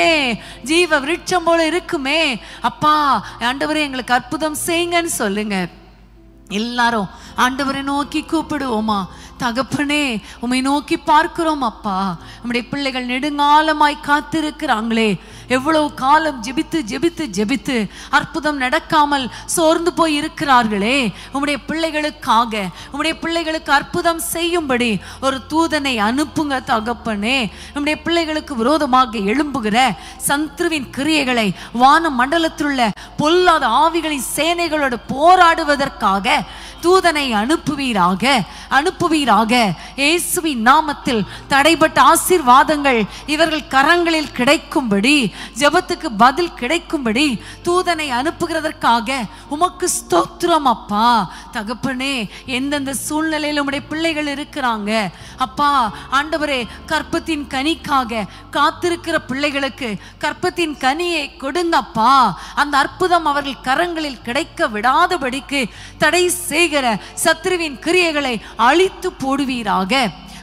ஜீவ விருட்சம் போல் இருக்குமே அப்பா ஆண்டவரே எங்களுக்கு அற்புதம் செய்யுங்கன்னு சொல்லுங்க எல்லாரும் ஆண்டவரை நோக்கி கூப்பிடுவோமா தகப்பனே உம்மை நோக்கி பார்க்கிறோம் அப்பா நம்முடைய பிள்ளைகள் நெடுங்காலமாய் காத்திருக்கிறாங்களே எவ்வளவு காலம் ஜெபித்து ஜெபித்து ஜெபித்து அற்புதம் நடக்காமல் சோர்ந்து போய் இருக்கிறார்களே உம்முடைய பிள்ளைகளுக்காக உம்முடைய பிள்ளைகளுக்கு அற்புதம் செய்யும்படி ஒரு தூதனை அனுப்புங்க தகப்பனே நம்முடைய பிள்ளைகளுக்கு விரோதமாக எழும்புகிற சந்துருவின் கிரியைகளை வான மண்டலத்தில் உள்ள பொல்லாத ஆவிகளின் சேனைகளோடு போராடுவதற்காக தூதனை அனுப்புவீராக அனுப்புவீர் செய்வீராக இயேசுவின் நாமத்தில் தடைபட்ட ஆசீர்வாதங்கள் இவர்கள் கரங்களில் கிடைக்கும்படி ஜெபத்துக்கு பதில் கிடைக்கும்படி தூதனை அனுப்புகிறதற்காக உமக்கு ஸ்தோத்திரம் அப்பா தகப்பனே எந்தெந்த சூழ்நிலையில் உம்முடைய பிள்ளைகள் இருக்கிறாங்க அப்பா ஆண்டவரே கற்பத்தின் கனிக்காக காத்திருக்கிற பிள்ளைகளுக்கு கற்பத்தின் கனியை கொடுங்கப்பா அந்த அற்புதம் அவர்கள் கரங்களில் கிடைக்க விடாதபடிக்கு தடை செய்கிற சத்ருவின் கிரியைகளை அழித்து போடுவீராக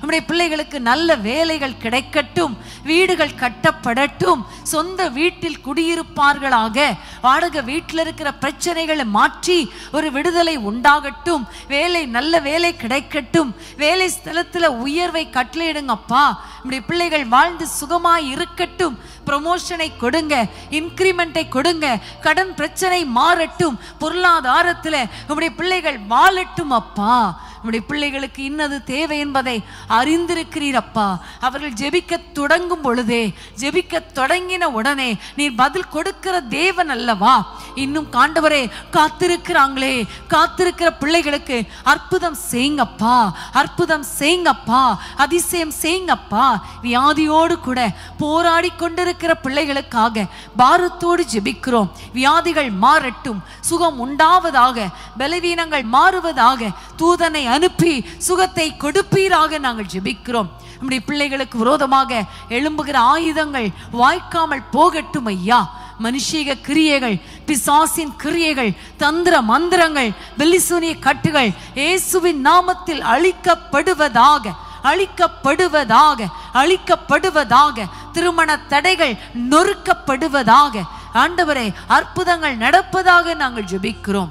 நம்முடைய பிள்ளைகளுக்கு நல்ல வேலைகள் கிடைக்கட்டும் வீடுகள் கட்டப்படட்டும் சொந்த வீட்டில் குடியிருப்பார்களாக வாடகை வீட்டில் இருக்கிற பிரச்சனைகளை மாற்றி ஒரு விடுதலை உண்டாகட்டும் வேலை நல்ல வேலை கிடைக்கட்டும் வேலை ஸ்தலத்தில் உயர்வை கட்டளையிடுங்கப்பா நம்முடைய பிள்ளைகள் வாழ்ந்து சுகமாய் இருக்கட்டும் ப்ரொமோஷனை கொடுங்க இன்க்ரிமெண்ட்டை கொடுங்க கடன் பிரச்சனை மாறட்டும் பொருளாதாரத்தில் நம்முடைய பிள்ளைகள் வாழட்டும் அப்பா நம்முடைய பிள்ளைகளுக்கு இன்னது தேவை என்பதை அறிந்திருக்கிறீர் அப்பா அவர்கள் ஜெபிக்க தொடங்கும் பொழுதே ஜெபிக்க தொடங்கின உடனே நீர் பதில் கொடுக்கிற தேவன் அல்லவா இன்னும் காண்டவரே காத்திருக்கிறாங்களே காத்திருக்கிற பிள்ளைகளுக்கு அற்புதம் செய்யுங்கப்பா அற்புதம் செய்யுங்கப்பா அதிசயம் செய்யுங்கப்பா வியாதியோடு கூட போராடி கொண்டிருக்கிற பிள்ளைகளுக்காக பாரத்தோடு ஜெபிக்கிறோம் வியாதிகள் மாறட்டும் சுகம் உண்டாவதாக பலவீனங்கள் மாறுவதாக தூதனை அனுப்பி சுகத்தை கொடுப்பீராக நாங்கள் ஜெபிக்கிறோம் நம்முடைய பிள்ளைகளுக்கு விரோதமாக எழும்புகிற ஆயுதங்கள் வாய்க்காமல் போகட்டும் ஐயா மனுஷீக கிரியைகள் பிசாசின் கிரியைகள் தந்திர மந்திரங்கள் வெள்ளிசூனிய கட்டுகள் இயேசுவின் நாமத்தில் அழிக்கப்படுவதாக அழிக்கப்படுவதாக அழிக்கப்படுவதாக திருமண தடைகள் நொறுக்கப்படுவதாக ஆண்டவரை அற்புதங்கள் நடப்பதாக நாங்கள் ஜெபிக்கிறோம்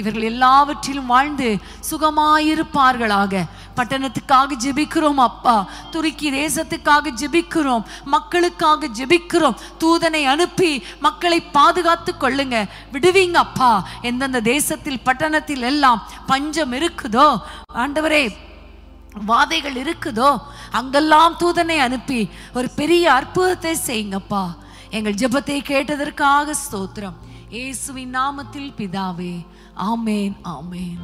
இவர்கள் எல்லாவற்றிலும் வாழ்ந்து சுகமாயிருப்பார்களாக பட்டணத்துக்காக ஜெபிக்கிறோம் அப்பா துருக்கி தேசத்துக்காக ஜெபிக்கிறோம் மக்களுக்காக ஜெபிக்கிறோம் தூதனை அனுப்பி மக்களை பாதுகாத்து கொள்ளுங்க விடுவீங்க அப்பா எந்தெந்த தேசத்தில் பட்டணத்தில் எல்லாம் பஞ்சம் இருக்குதோ ஆண்டவரே வாதைகள் இருக்குதோ அங்கெல்லாம் தூதனை அனுப்பி ஒரு பெரிய அற்புதத்தை செய்யுங்கப்பா எங்கள் ஜெபத்தை கேட்டதற்காக ஸ்தோத்திரம் இயேசுவின் நாமத்தில் பிதாவே Amen. Amen.